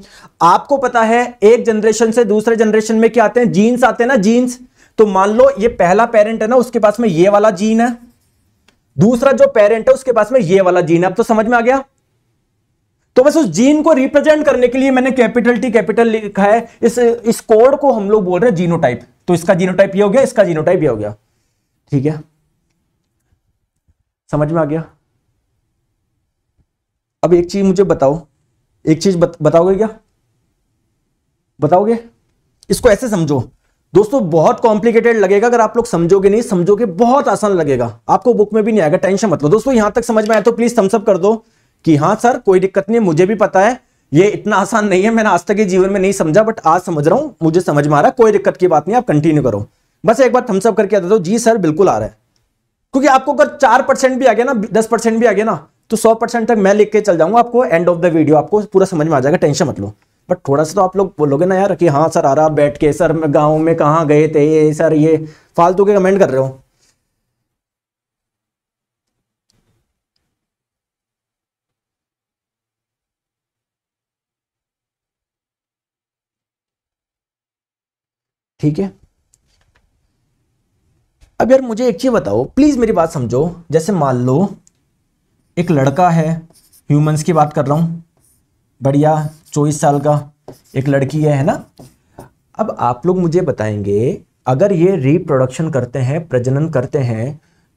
Speaker 1: आपको पता है एक जनरेशन से दूसरे जनरेशन में क्या आते हैं जीन्स आते हैं ना जीन्स तो मान लो ये पहला पेरेंट है ना उसके पास में ये वाला जीन है दूसरा जो पेरेंट है उसके पास में ये वाला जीन है अब तो समझ में आ गया तो बस उस जीन को रिप्रेजेंट करने के लिए मैंने कैपिटल टी कैपिटल लिखा है इस इस कोड को हम लोग बोल रहे हैं जीनोटाइप तो इसका जीनोटाइप ये हो गया इसका जीनोटाइप ये हो गया ठीक है समझ में आ गया अब एक चीज मुझे बताओ एक चीज बत, बताओगे क्या बताओगे इसको ऐसे समझो दोस्तों बहुत कॉम्प्लिकेटेड लगेगा अगर आप लोग समझोगे नहीं समझोगे बहुत आसान लगेगा आपको बुक में भी नहीं आएगा टेंशन मत लो दोस्तों यहां तक समझ में आया तो प्लीज थम्सअप कर दो कि हाँ सर कोई दिक्कत नहीं मुझे भी पता है ये इतना आसान नहीं है मैंने आज तक के जीवन में नहीं समझा बट आज समझ रहा हूं मुझे समझ में आ रहा है कोई दिक्कत की बात नहीं आप कंटिन्यू करो बस एक बार थम्सअप करके आता दो जी सर बिल्कुल आ रहा है क्योंकि आपको अगर चार परसेंट भी आ गया ना दस परसेंट भी आ गया ना तो सौ परसेंट तक मैं लिख के चल जाऊंगा आपको एंड ऑफ द वीडियो आपको पूरा समझ में आ जाएगा टेंशन मत लो बट थोड़ा सा तो आप लोग बोलोगे ना यार कि हाँ सर आ रहा बैठ के सर गाँव में कहाँ गए थे सर ये फालतू के कमेंट कर रहे हो ठीक है अब यार मुझे एक चीज़ बताओ प्लीज़ मेरी बात समझो जैसे मान लो एक लड़का है ह्यूमंस की बात कर रहा हूं बढ़िया चौबीस साल का एक लड़की है है ना अब आप लोग मुझे बताएंगे अगर ये रिप्रोडक्शन करते हैं प्रजनन करते हैं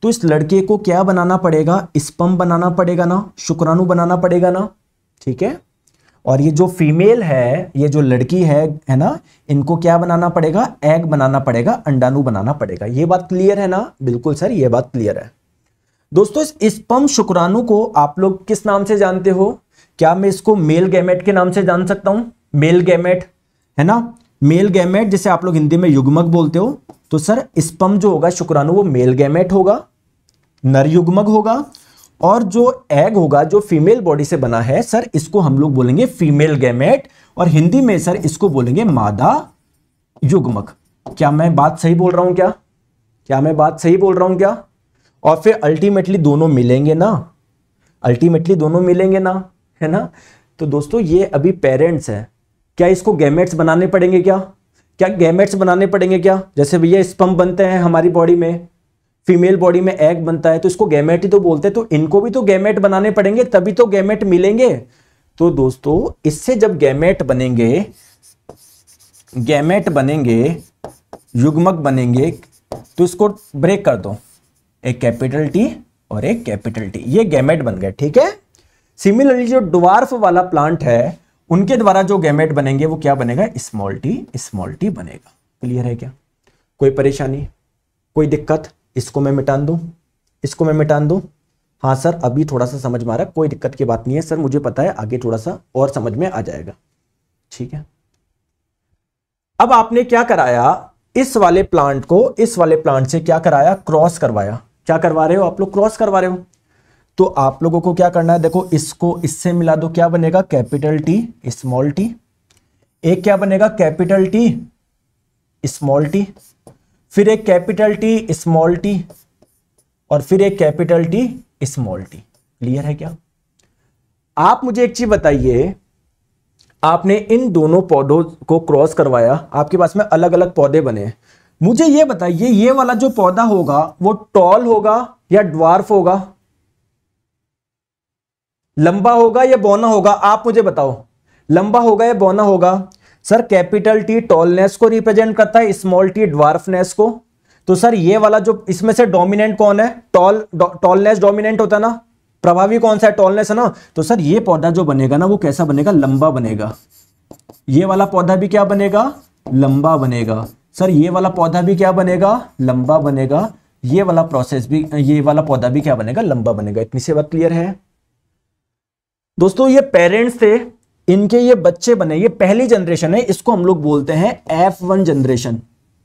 Speaker 1: तो इस लड़के को क्या बनाना पड़ेगा स्पम बनाना पड़ेगा ना शुक्राणु बनाना पड़ेगा ना ठीक है और ये जो फीमेल है ये जो लड़की है है ना इनको क्या बनाना पड़ेगा एग बनाना पड़ेगा अंडाणु बनाना पड़ेगा ये बात क्लियर है ना बिल्कुल सर ये बात क्लियर है दोस्तों इस पम शुक्राणु को आप लोग किस नाम से जानते हो क्या मैं इसको मेल गैमेट के नाम से जान सकता हूं मेल गैमेट है ना मेल गैमेट जिसे आप लोग हिंदी में युग्मक बोलते हो तो सर स्पम जो होगा शुक्राणु वो मेल गैमेट होगा नर युग्मक होगा और जो एग होगा जो फीमेल बॉडी से बना है सर इसको हम लोग बोलेंगे फीमेल गैमेट और हिंदी में सर इसको बोलेंगे मादा युग्मक क्या मैं बात सही बोल रहा हूं क्या क्या मैं बात सही बोल रहा हूं क्या और फिर अल्टीमेटली दोनों मिलेंगे ना अल्टीमेटली दोनों मिलेंगे ना है ना तो दोस्तों ये अभी पेरेंट्स है क्या इसको गैमेट्स बनाने पड़ेंगे क्या क्या गैमेट्स बनाने पड़ेंगे क्या जैसे भैया स्पम्प बनते हैं हमारी बॉडी में फीमेल बॉडी में एग बनता है तो इसको गैमेट ही तो बोलते हैं तो इनको भी तो गैमेट बनाने पड़ेंगे तभी तो गैमेट मिलेंगे तो दोस्तों इससे जब गैमेट बनेंगे गैमेट बनेंगे युग्मक बनेंगे तो इसको ब्रेक कर दो एक कैपिटल टी और एक कैपिटल टी ये गैमेट बन गए ठीक है सिमिलरली जो डुवार्फ वाला प्लांट है उनके द्वारा जो गैमेट बनेंगे वो क्या बनेगा स्मॉल टी स्मॉल टी बनेगा क्लियर है क्या कोई परेशानी कोई दिक्कत इसको मैं मिटान दूँ इसको मैं मिटान दूँ हाँ सर अभी थोड़ा सा समझ में आ रहा कोई दिक्कत की बात नहीं है सर मुझे पता है आगे थोड़ा सा और समझ में आ जाएगा ठीक है अब आपने क्या कराया इस वाले प्लांट को इस वाले प्लांट से क्या कराया क्रॉस करवाया क्या करवा रहे हो आप लोग क्रॉस करवा रहे हो तो आप लोगों को क्या करना है देखो इसको इससे मिला दो क्या बनेगा कैपिटल टी स्मॉल टी एक क्या बनेगा कैपिटल टी स्मॉल टी फिर एक कैपिटल टी स्मॉल टी और फिर एक capital T small T clear है क्या आप मुझे एक चीज बताइए आपने इन दोनों पौधों को क्रॉस करवाया आपके पास में अलग अलग पौधे बने मुझे ये बताइए ये वाला जो पौधा होगा वो टॉल होगा या ड्वार्फ होगा लंबा होगा या बौना होगा आप मुझे बताओ लंबा होगा या बौना होगा सर कैपिटल टी टॉलनेस को रिप्रेजेंट करता है स्मॉल टी ड्वार्फनेस को तो सर ये वाला जो इसमें से डोमिनेंट कौन है टॉल टॉलनेस डोमिनेंट होता है ना प्रभावी कौन सा है टॉलनेस है ना तो सर ये पौधा जो बनेगा ना वो कैसा बनेगा लंबा बनेगा ये वाला पौधा भी क्या बनेगा लंबा बनेगा सर ये वाला पौधा भी क्या बनेगा लंबा बनेगा ये वाला प्रोसेस भी ये वाला पौधा भी क्या बनेगा लंबा बनेगा इतनी सी बात क्लियर है दोस्तों ये पेरेंट्स थे इनके ये बच्चे बने ये पहली जनरेशन है इसको हम लोग बोलते हैं F one generation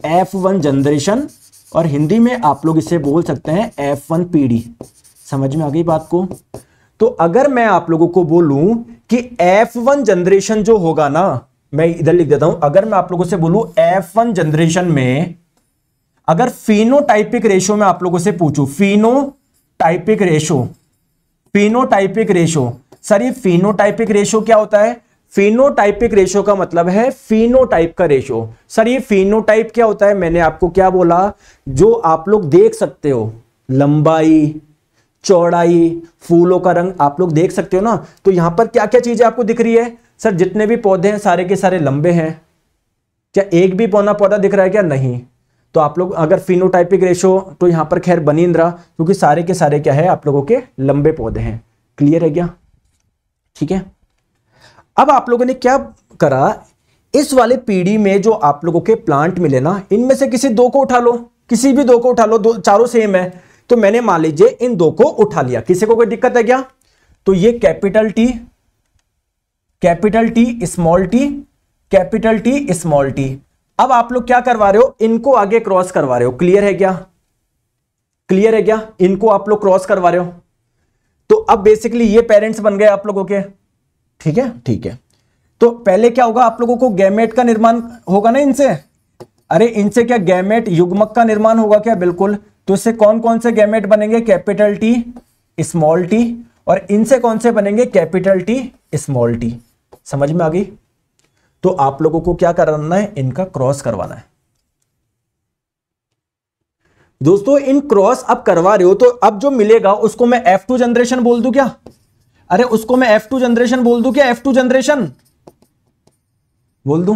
Speaker 1: F one generation और हिंदी में आप लोग इसे बोल सकते हैं एफ वन पीढ़ी समझ में आ गई बात को तो अगर मैं आप लोगों को बोलू कि एफ वन जनरेशन जो होगा ना मैं इधर लिख देता हूं अगर मैं आप लोगों से बोलू एफ वन जनरेशन में अगर फिनोटाइपिक रेशो में आप लोगों से पूछूं phenotypic ratio phenotypic ratio sir ये फिनोटाइपिक रेशो क्या होता है फिनोटाइपिक रेशो का मतलब है फिनोटाइप का रेशो सर ये फिनोटाइप क्या होता है मैंने आपको क्या बोला जो आप लोग देख सकते हो लंबाई चौड़ाई फूलों का रंग आप लोग देख सकते हो ना तो यहां पर क्या क्या चीजें आपको दिख रही है सर जितने भी पौधे हैं सारे के सारे लंबे हैं क्या एक भी पौना पौधा दिख रहा है क्या नहीं तो आप लोग अगर फिनोटाइपिक रेशो तो यहां पर खैर बनी रहा क्योंकि सारे के सारे क्या है आप लोगों के लंबे पौधे हैं क्लियर है क्या ठीक है अब आप लोगों ने क्या करा इस वाले पीढ़ी में जो आप लोगों के प्लांट मिले ना इनमें से किसी दो को उठा लो किसी भी दो को उठा लो दो चारों सेम है तो मैंने मान लीजिए इन दो को उठा लिया किसी को कोई दिक्कत है क्या तो ये capital T capital T small T capital T small T अब आप लोग क्या करवा रहे हो इनको आगे क्रॉस करवा रहे हो क्लियर है क्या क्लियर है क्या इनको आप लोग क्रॉस करवा रहे हो तो अब बेसिकली ये पेरेंट्स बन गए आप लोगों के ठीक है ठीक है तो पहले क्या होगा आप लोगों को गैमेट का निर्माण होगा ना इनसे अरे इनसे क्या गैमेट युग्मक का निर्माण होगा क्या बिल्कुल तो इससे कौन कौन से गैमेट बनेंगे कैपिटल टी स्मॉल टी और इनसे कौन से बनेंगे कैपिटल टी स्मॉल टी समझ में आ गई तो आप लोगों को क्या करना है इनका क्रॉस करवाना है दोस्तों इन क्रॉस अब करवा रहे हो तो अब जो मिलेगा उसको मैं एफ टू जनरेशन बोल दू क्या अरे उसको मैं एफ टू जनरेशन बोल दू क्या एफ टू जनरेशन बोल दू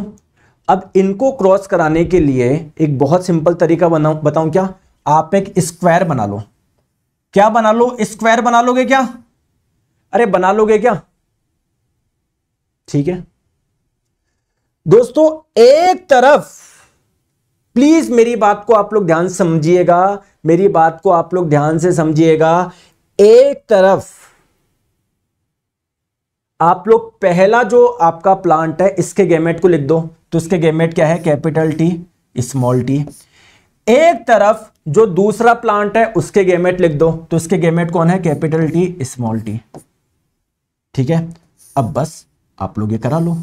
Speaker 1: अब इनको क्रॉस कराने के लिए एक बहुत सिंपल तरीका बनाऊ बताऊं क्या आप एक स्क्वायर बना लो क्या बना लो स्क्वायर बना लोगे क्या अरे बना लोगे क्या ठीक है दोस्तों एक तरफ प्लीज मेरी बात को आप लोग ध्यान समझिएगा मेरी बात को आप लोग ध्यान से समझिएगा एक तरफ आप लोग पहला जो आपका प्लांट है इसके गेमेट को लिख दो तो उसके गेमेट क्या है कैपिटल टी स्मॉल टी एक तरफ जो दूसरा प्लांट है उसके गेमेट लिख दो तो उसके गेमेट कौन है कैपिटल टी स्मॉल टी ठीक है अब बस आप लोग ये करा लो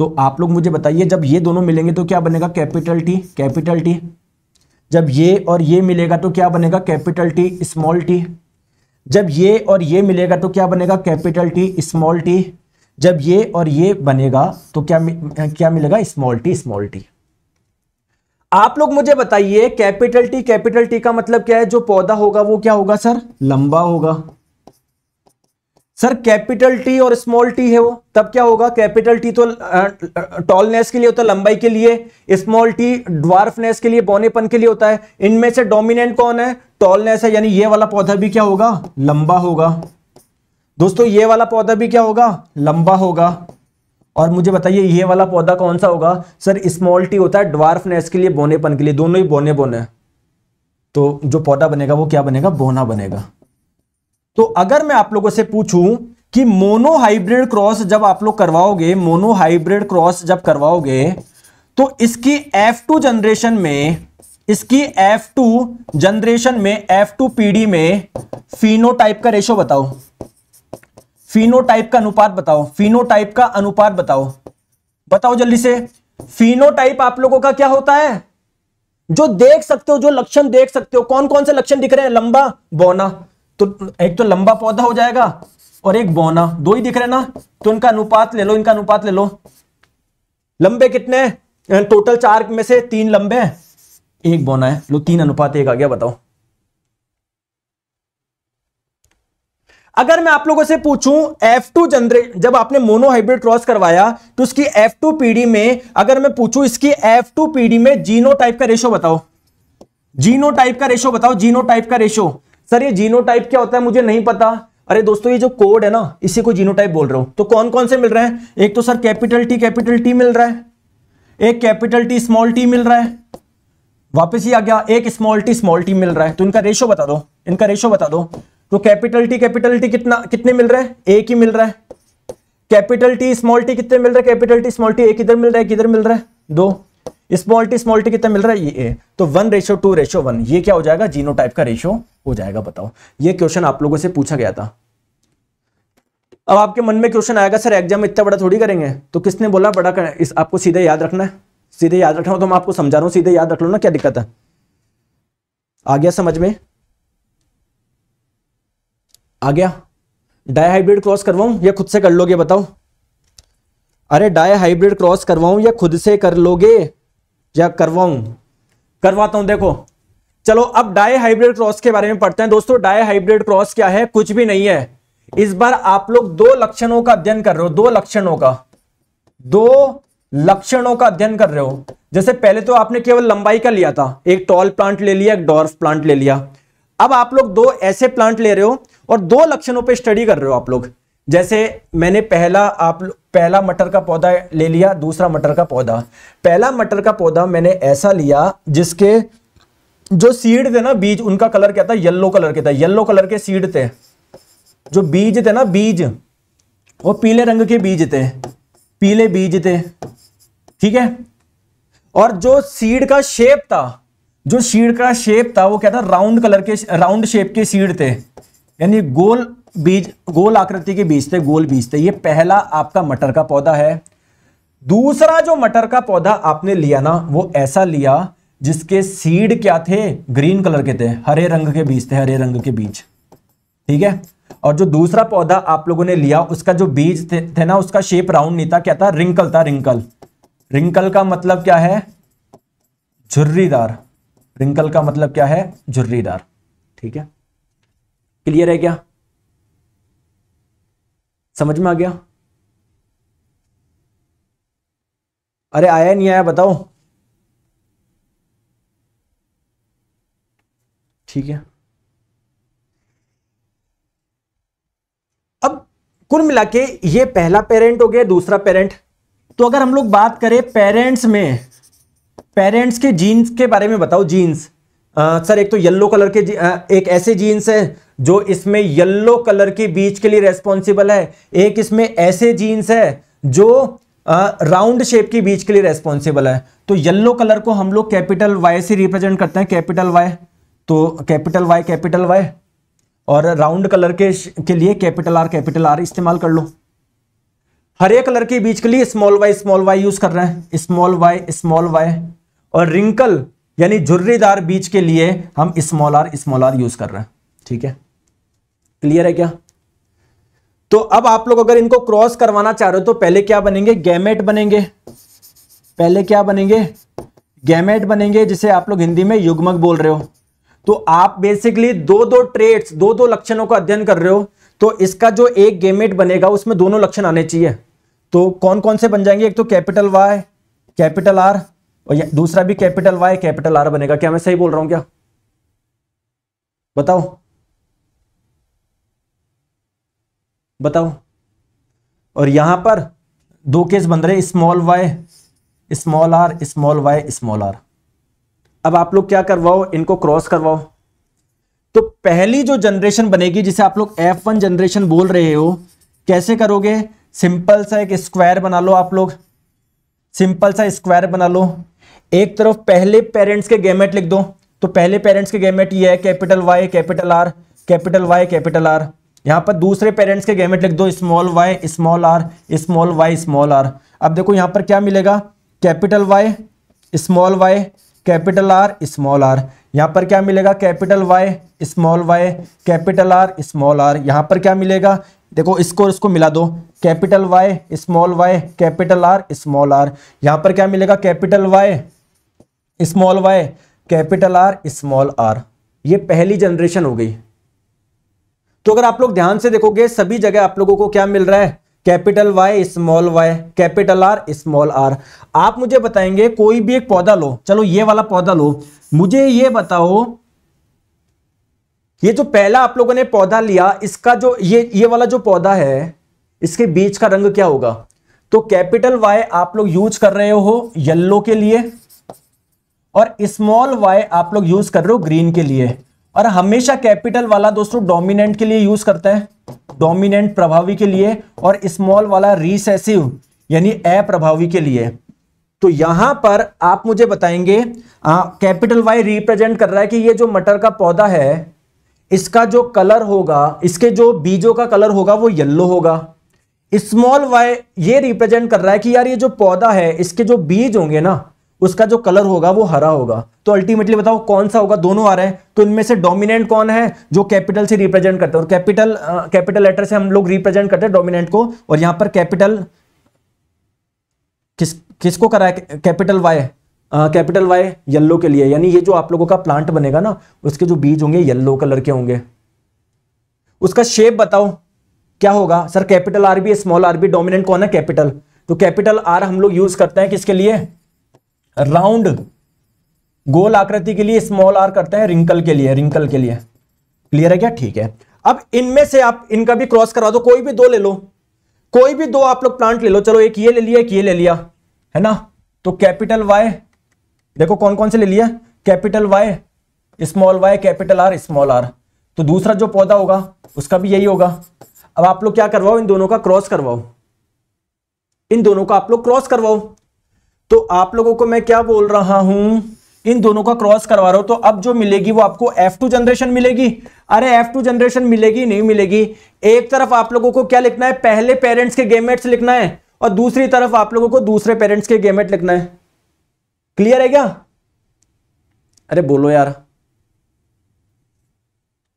Speaker 1: तो आप लोग मुझे बताइए जब ये दोनों मिलेंगे तो क्या बनेगा कैपिटल टी कैपिटल टी जब ये और ये मिलेगा तो क्या बनेगा कैपिटल टी स्मॉल टी जब ये और ये मिलेगा तो क्या बनेगा कैपिटल टी स्मॉल टी जब ये और ये बनेगा तो क्या क्या मिलेगा स्मॉल टी स्मॉल टी आप लोग मुझे बताइए कैपिटल टी कैपिटल टी का मतलब क्या है जो पौधा होगा वो क्या होगा सर लंबा होगा सर कैपिटल टी और स्मॉल टी है वो तब क्या होगा कैपिटल टी तो टॉलनेस के लिए होता है लंबाई के लिए स्मॉल टी ड्वार्फनेस के लिए बौनेपन के लिए होता है इनमें से डोमिनेंट कौन है टॉलनेस है यानी ये वाला पौधा भी क्या होगा लंबा होगा दोस्तों ये वाला पौधा भी क्या होगा लंबा होगा और मुझे बताइए ये वाला पौधा कौन सा होगा सर स्मॉल टी होता है ड्वार्फनेस के लिए बोनेपन के लिए दोनों ही बोने बोने तो जो पौधा बनेगा वो क्या बनेगा बोना बनेगा तो अगर मैं आप लोगों से पूछूं कि मोनो हाइब्रिड क्रॉस जब आप लोग करवाओगे मोनो हाइब्रिड क्रॉस जब करवाओगे तो इसकी F2 जनरेशन में इसकी F2 जनरेशन में F2 पीडी में फिनोटाइप का रेशो बताओ फिनोटाइप का अनुपात बताओ फिनोटाइप का अनुपात बताओ बताओ जल्दी से फिनोटाइप आप लोगों का क्या होता है जो देख सकते हो जो लक्षण देख सकते हो कौन कौन से लक्षण दिख रहे हैं लंबा बोना तो एक तो लंबा पौधा हो जाएगा और एक बौना दो ही दिख रहे ना तो इनका अनुपात ले लो इनका अनुपात ले लो लंबे कितने टोटल चार में से तीन लंबे हैं एक बौना है लो तीन अनुपात एक आ गया बताओ अगर मैं आप लोगों से पूछूं F2 जनरेट जब आपने मोनोहाइब्रिड क्रॉस करवाया तो उसकी F2 पीढ़ी में अगर मैं पूछूं इसकी F2 पीढ़ी में जीनो टाइप का रेशो बताओ जीनो टाइप का रेशो बताओ जीनो टाइप का रेशो सर ये जीनोटाइप क्या होता है मुझे नहीं पता अरे दोस्तों ये जो कोड है ना इसी को जीनोटाइप बोल रहे हो तो कौन कौन से मिल रहे हैं एक तो sir capital T capital T मिल रहा है एक कैपिटल टी स्मॉल टी मिल रहा है वापस ही आ गया एक स्मॉल टी स्मॉल टी मिल रहा है तो इनका रेशो बता दो इनका रेशो बता दो तो कैपिटल टी कैपिटल टी कितना कितने मिल रहा है एक ही मिल रहा है कैपिटल टी स्मॉल टी कितने मिल रहा है कैपिटल टी स्मॉल टी एक इधर मिल रहा है किधर मिल रहा है दो स्मॉल टी स्मॉल टी कितना मिल रहा है ये ए तो one ratio two ratio one ये क्या हो जाएगा जीनो टाइप का रेशो हो जाएगा बताओ ये क्वेश्चन आप लोगों से पूछा गया था अब आपके मन में क्वेश्चन आएगा सर एग्जाम इतना बड़ा थोड़ी करेंगे तो किसने बोला बड़ा कर इस आपको सीधे याद रखना है सीधे याद रखना हो तो मैं आपको समझा रहा हूं सीधे याद रख लो ना क्या दिक्कत है आ गया समझ में आ गया डायहाइब्रिड क्रॉस करवाऊं या खुद से कर लोगे बताओ अरे हाइब्रिड क्रॉस करवाऊं या खुद से कर लोगे या करवाऊं करवाता हूं देखो चलो अब डाई हाइब्रिड क्रॉस के बारे में पढ़ते हैं दोस्तों डाई हाइब्रिड क्रॉस क्या है कुछ भी नहीं है इस बार आप लोग दो लक्षणों का अध्ययन कर रहे हो दो लक्षणों का दो लक्षणों का अध्ययन कर रहे हो जैसे पहले तो आपने केवल लंबाई का लिया था एक टॉल प्लांट ले लिया एक डॉर्फ प्लांट ले लिया अब आप लोग दो ऐसे प्लांट ले रहे हो और दो लक्षणों पे स्टडी कर रहे हो आप लोग जैसे मैंने पहला आप पहला मटर का पौधा ले लिया दूसरा मटर का पौधा पहला मटर का पौधा मैंने ऐसा लिया जिसके जो सीड थे ना बीज उनका कलर क्या था येलो कलर के था येलो कलर के सीड थे जो बीज थे ना बीज वो पीले रंग के बीज थे पीले बीज थे ठीक है और जो सीड का शेप था जो सीड का शेप था वो क्या था राउंड कलर के राउंड शेप के सीड थे यानी गोल बीज गोल आकृति के बीज थे गोल बीज थे ये पहला आपका मटर का पौधा है दूसरा जो मटर का पौधा आपने लिया ना वो ऐसा लिया जिसके सीड क्या थे ग्रीन कलर के थे हरे रंग के बीज थे हरे रंग के बीज ठीक है और जो दूसरा पौधा आप लोगों ने लिया उसका जो बीज थे, थे ना उसका शेप राउंड नहीं था क्या था रिंकल था रिंकल रिंकल का मतलब क्या है झुर्रीदार रिंकल का मतलब क्या है झुर्रीदार ठीक है क्लियर है क्या समझ में आ गया अरे आया नहीं आया बताओ ठीक है अब कुल मिला के ये पहला पेरेंट हो गया दूसरा पेरेंट तो अगर हम लोग बात करें पेरेंट्स में पेरेंट्स के जीन्स के बारे में बताओ जीन्स सर एक तो येल्लो कलर के आ, एक ऐसे जीन्स है जो इसमें येल्लो कलर के बीच के लिए रेस्पॉन्सिबल है एक इसमें ऐसे जीन्स है जो राउंड शेप के बीच के लिए रेस्पॉन्सिबल है तो येल्लो कलर को हम लोग कैपिटल वाई से रिप्रेजेंट करते हैं कैपिटल वाई तो कैपिटल वाई कैपिटल वाई और राउंड कलर के के लिए कैपिटल आर कैपिटल आर इस्तेमाल कर लो हरे कलर के बीच के लिए small Y small Y use कर रहे हैं स्मॉल वाई स्मॉल वाई और रिंकल यानी झुर्रीदार बीज के लिए हम small R small R use कर रहे हैं ठीक है क्लियर है क्या तो अब आप लोग अगर इनको क्रॉस करवाना चाह रहे हो तो पहले क्या बनेंगे गैमेट बनेंगे पहले क्या बनेंगे गैमेट बनेंगे जिसे आप लोग हिंदी में युग्मक बोल रहे हो तो आप बेसिकली दो दो ट्रेड्स दो दो लक्षणों का अध्ययन कर रहे हो तो इसका जो एक गेमेट बनेगा उसमें दोनों लक्षण आने चाहिए तो कौन कौन से बन जाएंगे एक तो कैपिटल वाई कैपिटल आर और दूसरा भी कैपिटल वाई कैपिटल आर बनेगा क्या मैं सही बोल रहा हूं क्या बताओ बताओ और यहां पर दो केस बन रहे small Y small R small Y small R अब आप लोग क्या करवाओ इनको क्रॉस करवाओ तो पहली जो जनरेशन बनेगी जिसे आप लोग एफ वन जनरेशन बोल रहे हो कैसे करोगे सिंपल सा एक स्क्वायर बना लो आप लोग सिंपल सा स्क्वायर बना लो एक तरफ पहले पेरेंट्स के गेमेट लिख दो तो पहले पेरेंट्स के गेमेट ये है capital Y capital R capital Y capital R यहाँ पर दूसरे पेरेंट्स के गेमेट लिख दो small Y small R small Y small R अब देखो यहाँ पर क्या मिलेगा capital Y small Y capital R small R यहाँ पर क्या मिलेगा capital Y small Y capital R small R यहाँ पर क्या मिलेगा देखो इसको इसको मिला दो capital Y small Y capital R small R यहाँ पर क्या मिलेगा capital Y small Y capital R small R ये पहली जनरेशन हो गई तो अगर आप लोग ध्यान से देखोगे सभी जगह आप लोगों को क्या मिल रहा है capital Y small Y capital R small R आप मुझे बताएंगे कोई भी एक पौधा लो चलो ये वाला पौधा लो मुझे ये बताओ ये जो पहला आप लोगों ने पौधा लिया इसका जो ये ये वाला जो पौधा है इसके बीच का रंग क्या होगा तो कैपिटल वाई आप लोग यूज कर रहे हो येल्लो के लिए और स्मॉल वाई आप लोग यूज कर रहे हो ग्रीन के लिए और हमेशा कैपिटल वाला दोस्तों डोमिनेंट के लिए यूज करते हैं डोमिनेंट प्रभावी के लिए और स्मॉल वाला रिसेसिव यानी अप्रभावी के लिए तो यहां पर आप मुझे बताएंगे कैपिटल वाई रिप्रेजेंट कर रहा है कि ये जो मटर का पौधा है इसका जो कलर होगा इसके जो बीजों का कलर होगा वो येल्लो होगा स्मॉल वाई ये रिप्रेजेंट कर रहा है कि यार ये जो पौधा है इसके जो बीज होंगे ना उसका जो कलर होगा वो हरा होगा तो अल्टीमेटली बताओ कौन सा होगा दोनों आ रहे हैं तो इनमें से डोमिनेंट कौन है जो कैपिटल से रिप्रेजेंट करते हैं और कैपिटल कैपिटल लेटर से हम लोग रिप्रेजेंट करते हैं डोमिनेंट को और यहां पर कैपिटल किस किसको करा है capital Y capital Y yellow के लिए यानी ये जो आप लोगों का प्लांट बनेगा ना उसके जो बीज होंगे येल्लो कलर के होंगे उसका शेप बताओ क्या होगा सर कैपिटल आर भी स्मॉल आर भी डोमिनेंट कौन है कैपिटल तो कैपिटल आर हम लोग यूज करते हैं किसके लिए राउंड गोल आकृति के लिए स्मॉल आर करते हैं रिंकल के लिए रिंकल के लिए क्लियर है क्या ठीक है अब इनमें से आप इनका भी क्रॉस करा दो कोई भी दो ले लो कोई भी दो आप लोग प्लांट ले लो चलो एक ये ले लिया एक ये ले लिया है ना तो कैपिटल वाई देखो कौन कौन से ले लिया capital Y small Y capital R small R तो दूसरा जो पौधा होगा उसका भी यही होगा अब आप लोग क्या करवाओ इन दोनों का क्रॉस करवाओ इन दोनों का आप लोग क्रॉस करवाओ तो आप लोगों को मैं क्या बोल रहा हूं इन दोनों का क्रॉस करवा रहा हूं तो अब जो मिलेगी वो आपको F2 जनरेशन मिलेगी अरे F2 जनरेशन मिलेगी नहीं मिलेगी एक तरफ आप लोगों को क्या लिखना है पहले पेरेंट्स के गेमेट्स लिखना है और दूसरी तरफ आप लोगों को दूसरे पेरेंट्स के गेमेट लिखना है क्लियर है क्या अरे बोलो यार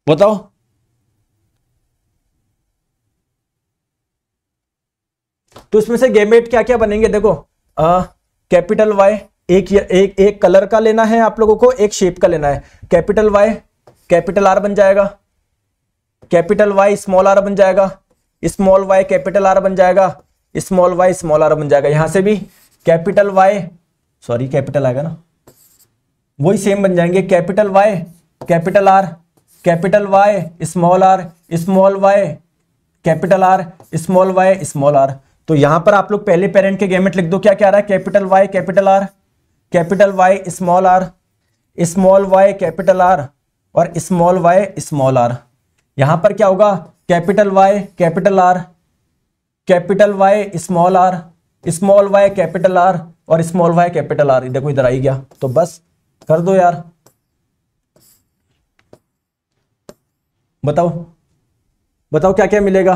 Speaker 1: बताओ तो इसमें से गेमेट क्या क्या बनेंगे देखो आ, कैपिटल वाई एक एक एक कलर का लेना है आप लोगों को एक शेप का लेना है कैपिटल वाई कैपिटल आर बन जाएगा कैपिटल वाई स्मॉल आर बन जाएगा स्मॉल वाई कैपिटल आर बन जाएगा स्मॉल वाई स्मॉल आर बन जाएगा यहां से भी कैपिटल वाई सॉरी कैपिटल आएगा ना वही सेम बन जाएंगे capital Y capital R capital Y small R small Y capital R small Y small R तो यहां पर आप लोग पहले पेरेंट के गेमेट लिख दो क्या क्या आ रहा है capital Y capital R capital Y small R small Y capital R और स्मॉल वाई स्मॉल आर यहां पर क्या होगा capital Y capital R capital Y small R small Y capital R और स्मॉल वाई कैपिटल आर देखो इधर आई गया तो बस कर दो यार बताओ बताओ क्या क्या मिलेगा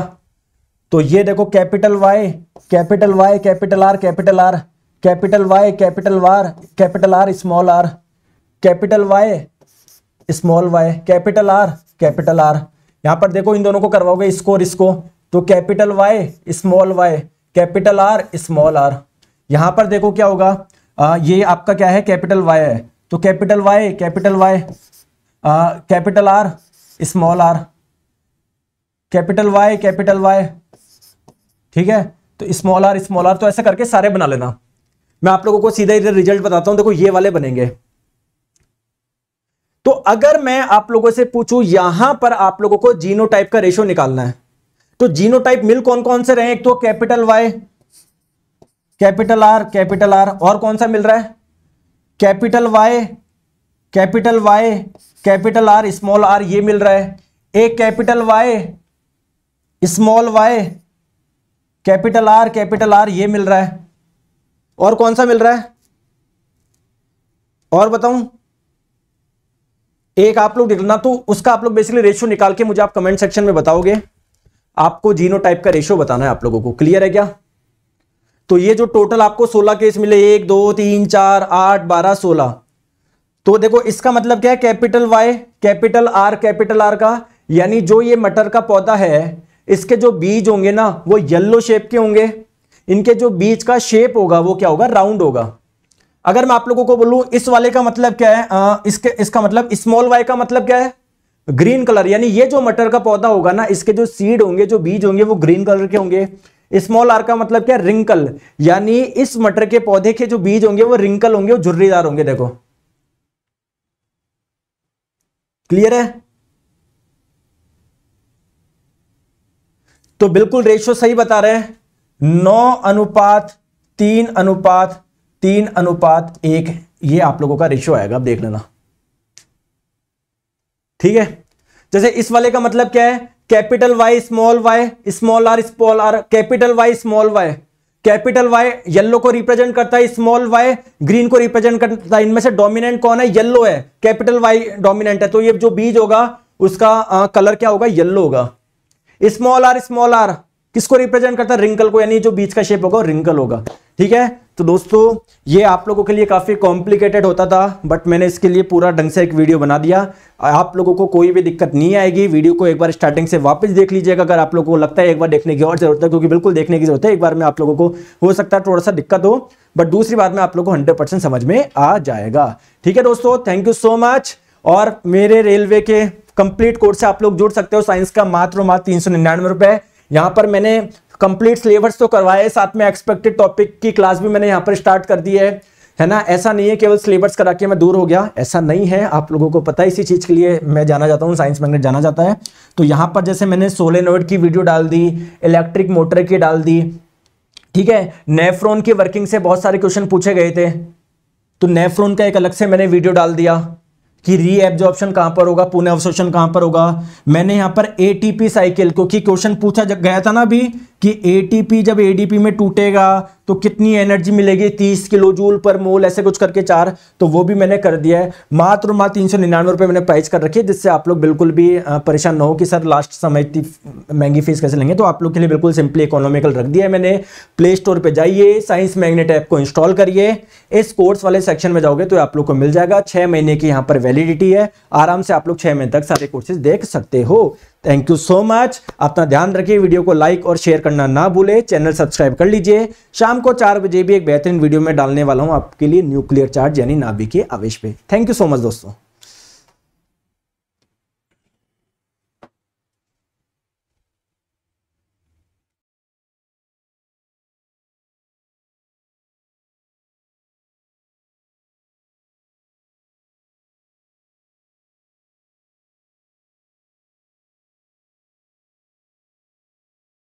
Speaker 1: तो ये देखो capital Y capital Y capital R capital R capital Y capital Y capital R small R capital Y small Y capital R capital R यहां पर देखो इन दोनों को करवाओगे स्कोर इसको तो capital Y small Y capital R small R यहां पर देखो क्या होगा आ, ये आपका क्या है कैपिटल वाई है तो capital Y capital Y capital R small R capital Y capital Y ठीक है तो स्मॉल आर स्मॉल आर तो ऐसे करके सारे बना लेना मैं आप लोगों को सीधा इधर रिजल्ट बताता हूं देखो ये वाले बनेंगे तो अगर मैं आप लोगों से पूछूं यहां पर आप लोगों को जीनो का रेशियो निकालना है तो जीनो मिल कौन कौन से रहे एक तो capital Y capital R capital R और कौन सा मिल रहा है capital Y capital Y capital R small R ये मिल रहा है एक capital Y small Y capital R capital R ये मिल रहा है और कौन सा मिल रहा है और बताऊं एक आप लोग निकलना तो उसका आप लोग बेसिकली रेशियो निकाल के मुझे आप कमेंट सेक्शन में बताओगे आपको जीनो टाइप का रेशियो बताना है आप लोगों को क्लियर है क्या तो ये जो टोटल आपको 16 केस मिले एक दो तीन चार आठ बारह सोलह तो देखो इसका मतलब क्या है capital Y capital R capital R का यानी जो ये मटर का पौधा है इसके जो बीज होंगे ना वो येल्लो शेप के होंगे इनके जो बीज का शेप होगा वो क्या होगा राउंड होगा अगर मैं आप लोगों को बोलूं इस वाले का मतलब क्या है आ, इसके इसका मतलब स्मॉल वाई का मतलब क्या है ग्रीन कलर यानी ये जो मटर का पौधा होगा ना इसके जो सीड होंगे जो बीज होंगे वो ग्रीन कलर के होंगे स्मॉल आर का मतलब क्या है रिंकल यानी इस मटर के पौधे के जो बीज होंगे वो रिंकल होंगे वो झुर्रीदार होंगे देखो क्लियर है तो बिल्कुल रेशियो सही बता रहे हैं नौ अनुपात तीन अनुपात तीन अनुपात एक ये आप लोगों का रेशियो आएगा अब देख लेना ठीक है जैसे इस वाले का मतलब क्या है capital Y small Y small R small R capital Y small Y capital Y yellow को रिप्रेजेंट करता है स्मॉल वाई ग्रीन को रिप्रेजेंट करता है इनमें से डोमिनेंट कौन है येल्लो है कैपिटल वाई डोमिनेंट है तो ये जो बीज होगा उसका कलर क्या होगा येल्लो होगा स्मॉल आर स्मॉल आर किसको रिप्रेजेंट करता है रिंकल को यानी जो बीच का शेप होगा रिंकल होगा ठीक है तो दोस्तों ये आप लोगों के लिए काफ़ी कॉम्प्लिकेटेड होता था बट मैंने इसके लिए पूरा ढंग से एक वीडियो बना दिया आप लोगों को कोई भी दिक्कत नहीं आएगी वीडियो को एक बार स्टार्टिंग से वापस देख लीजिएगा अगर आप लोगों को लगता है एक बार देखने की और जरूरत है क्योंकि बिल्कुल देखने की जरूरत है एक बार में आप लोगों को हो सकता है थोड़ा सा दिक्कत हो बट दूसरी बात में आप लोग को हंड्रेड समझ में आ जाएगा ठीक है दोस्तों थैंक यू सो मच और मेरे रेलवे के कंप्लीट कोर्स से आप लोग जुड़ सकते हो साइंस का मात्र मात्र तीन सौ निन्यानवे रुपए यहाँ पर मैंने कंप्लीट सिलेबस तो करवाए साथ में एक्सपेक्टेड टॉपिक की क्लास भी मैंने यहाँ पर स्टार्ट कर दी है है ना ऐसा नहीं है केवल सिलेबस करा के मैं दूर हो गया ऐसा नहीं है आप लोगों को पता है इसी चीज़ के लिए मैं जाना जाता हूँ साइंस मैग्नेट जाना जाता है तो यहाँ पर जैसे मैंने सोलेनोइड की वीडियो डाल दी इलेक्ट्रिक मोटर की डाल दी ठीक है नेफ्रोन की वर्किंग से बहुत सारे क्वेश्चन पूछे गए थे तो नेफ्रोन का एक अलग से मैंने वीडियो डाल दिया कि रीएब्जॉर्प्शन कहां पर होगा पुनः अवशोषण कहां पर होगा मैंने यहां पर एटीपी साइकिल क्योंकि क्वेश्चन पूछा गया था ना अभी कि एटीपी जब एडीपी में टूटेगा तो कितनी एनर्जी मिलेगी तीस किलो जूल पर मोल ऐसे कुछ करके चार तो वो भी मैंने कर दिया है मात्र मात्र तीन सौ निन्यानवे रुपये मैंने प्राइस कर रखी है जिससे आप लोग बिल्कुल भी परेशान ना हो कि सर लास्ट समय इतनी महंगी फीस कैसे लेंगे तो आप लोग के लिए बिल्कुल सिंपली इकोनॉमिकल रख दिया है मैंने प्ले स्टोर पर जाइए साइंस मैग्नेट ऐप को इंस्टॉल करिए इस कोर्स वाले सेक्शन में जाओगे तो आप लोग को मिल जाएगा छः महीने की यहाँ पर वैलिडिटी है आराम से आप लोग छः महीने तक सारे कोर्सेज देख सकते हो थैंक यू सो मच अपना ध्यान रखिए वीडियो को लाइक और शेयर करना ना भूले चैनल सब्सक्राइब कर लीजिए शाम को चार बजे भी एक बेहतरीन वीडियो में डालने वाला हूँ आपके लिए न्यूक्लियर चार्ज यानी नाभिकीय आवेश पे थैंक यू सो मच दोस्तों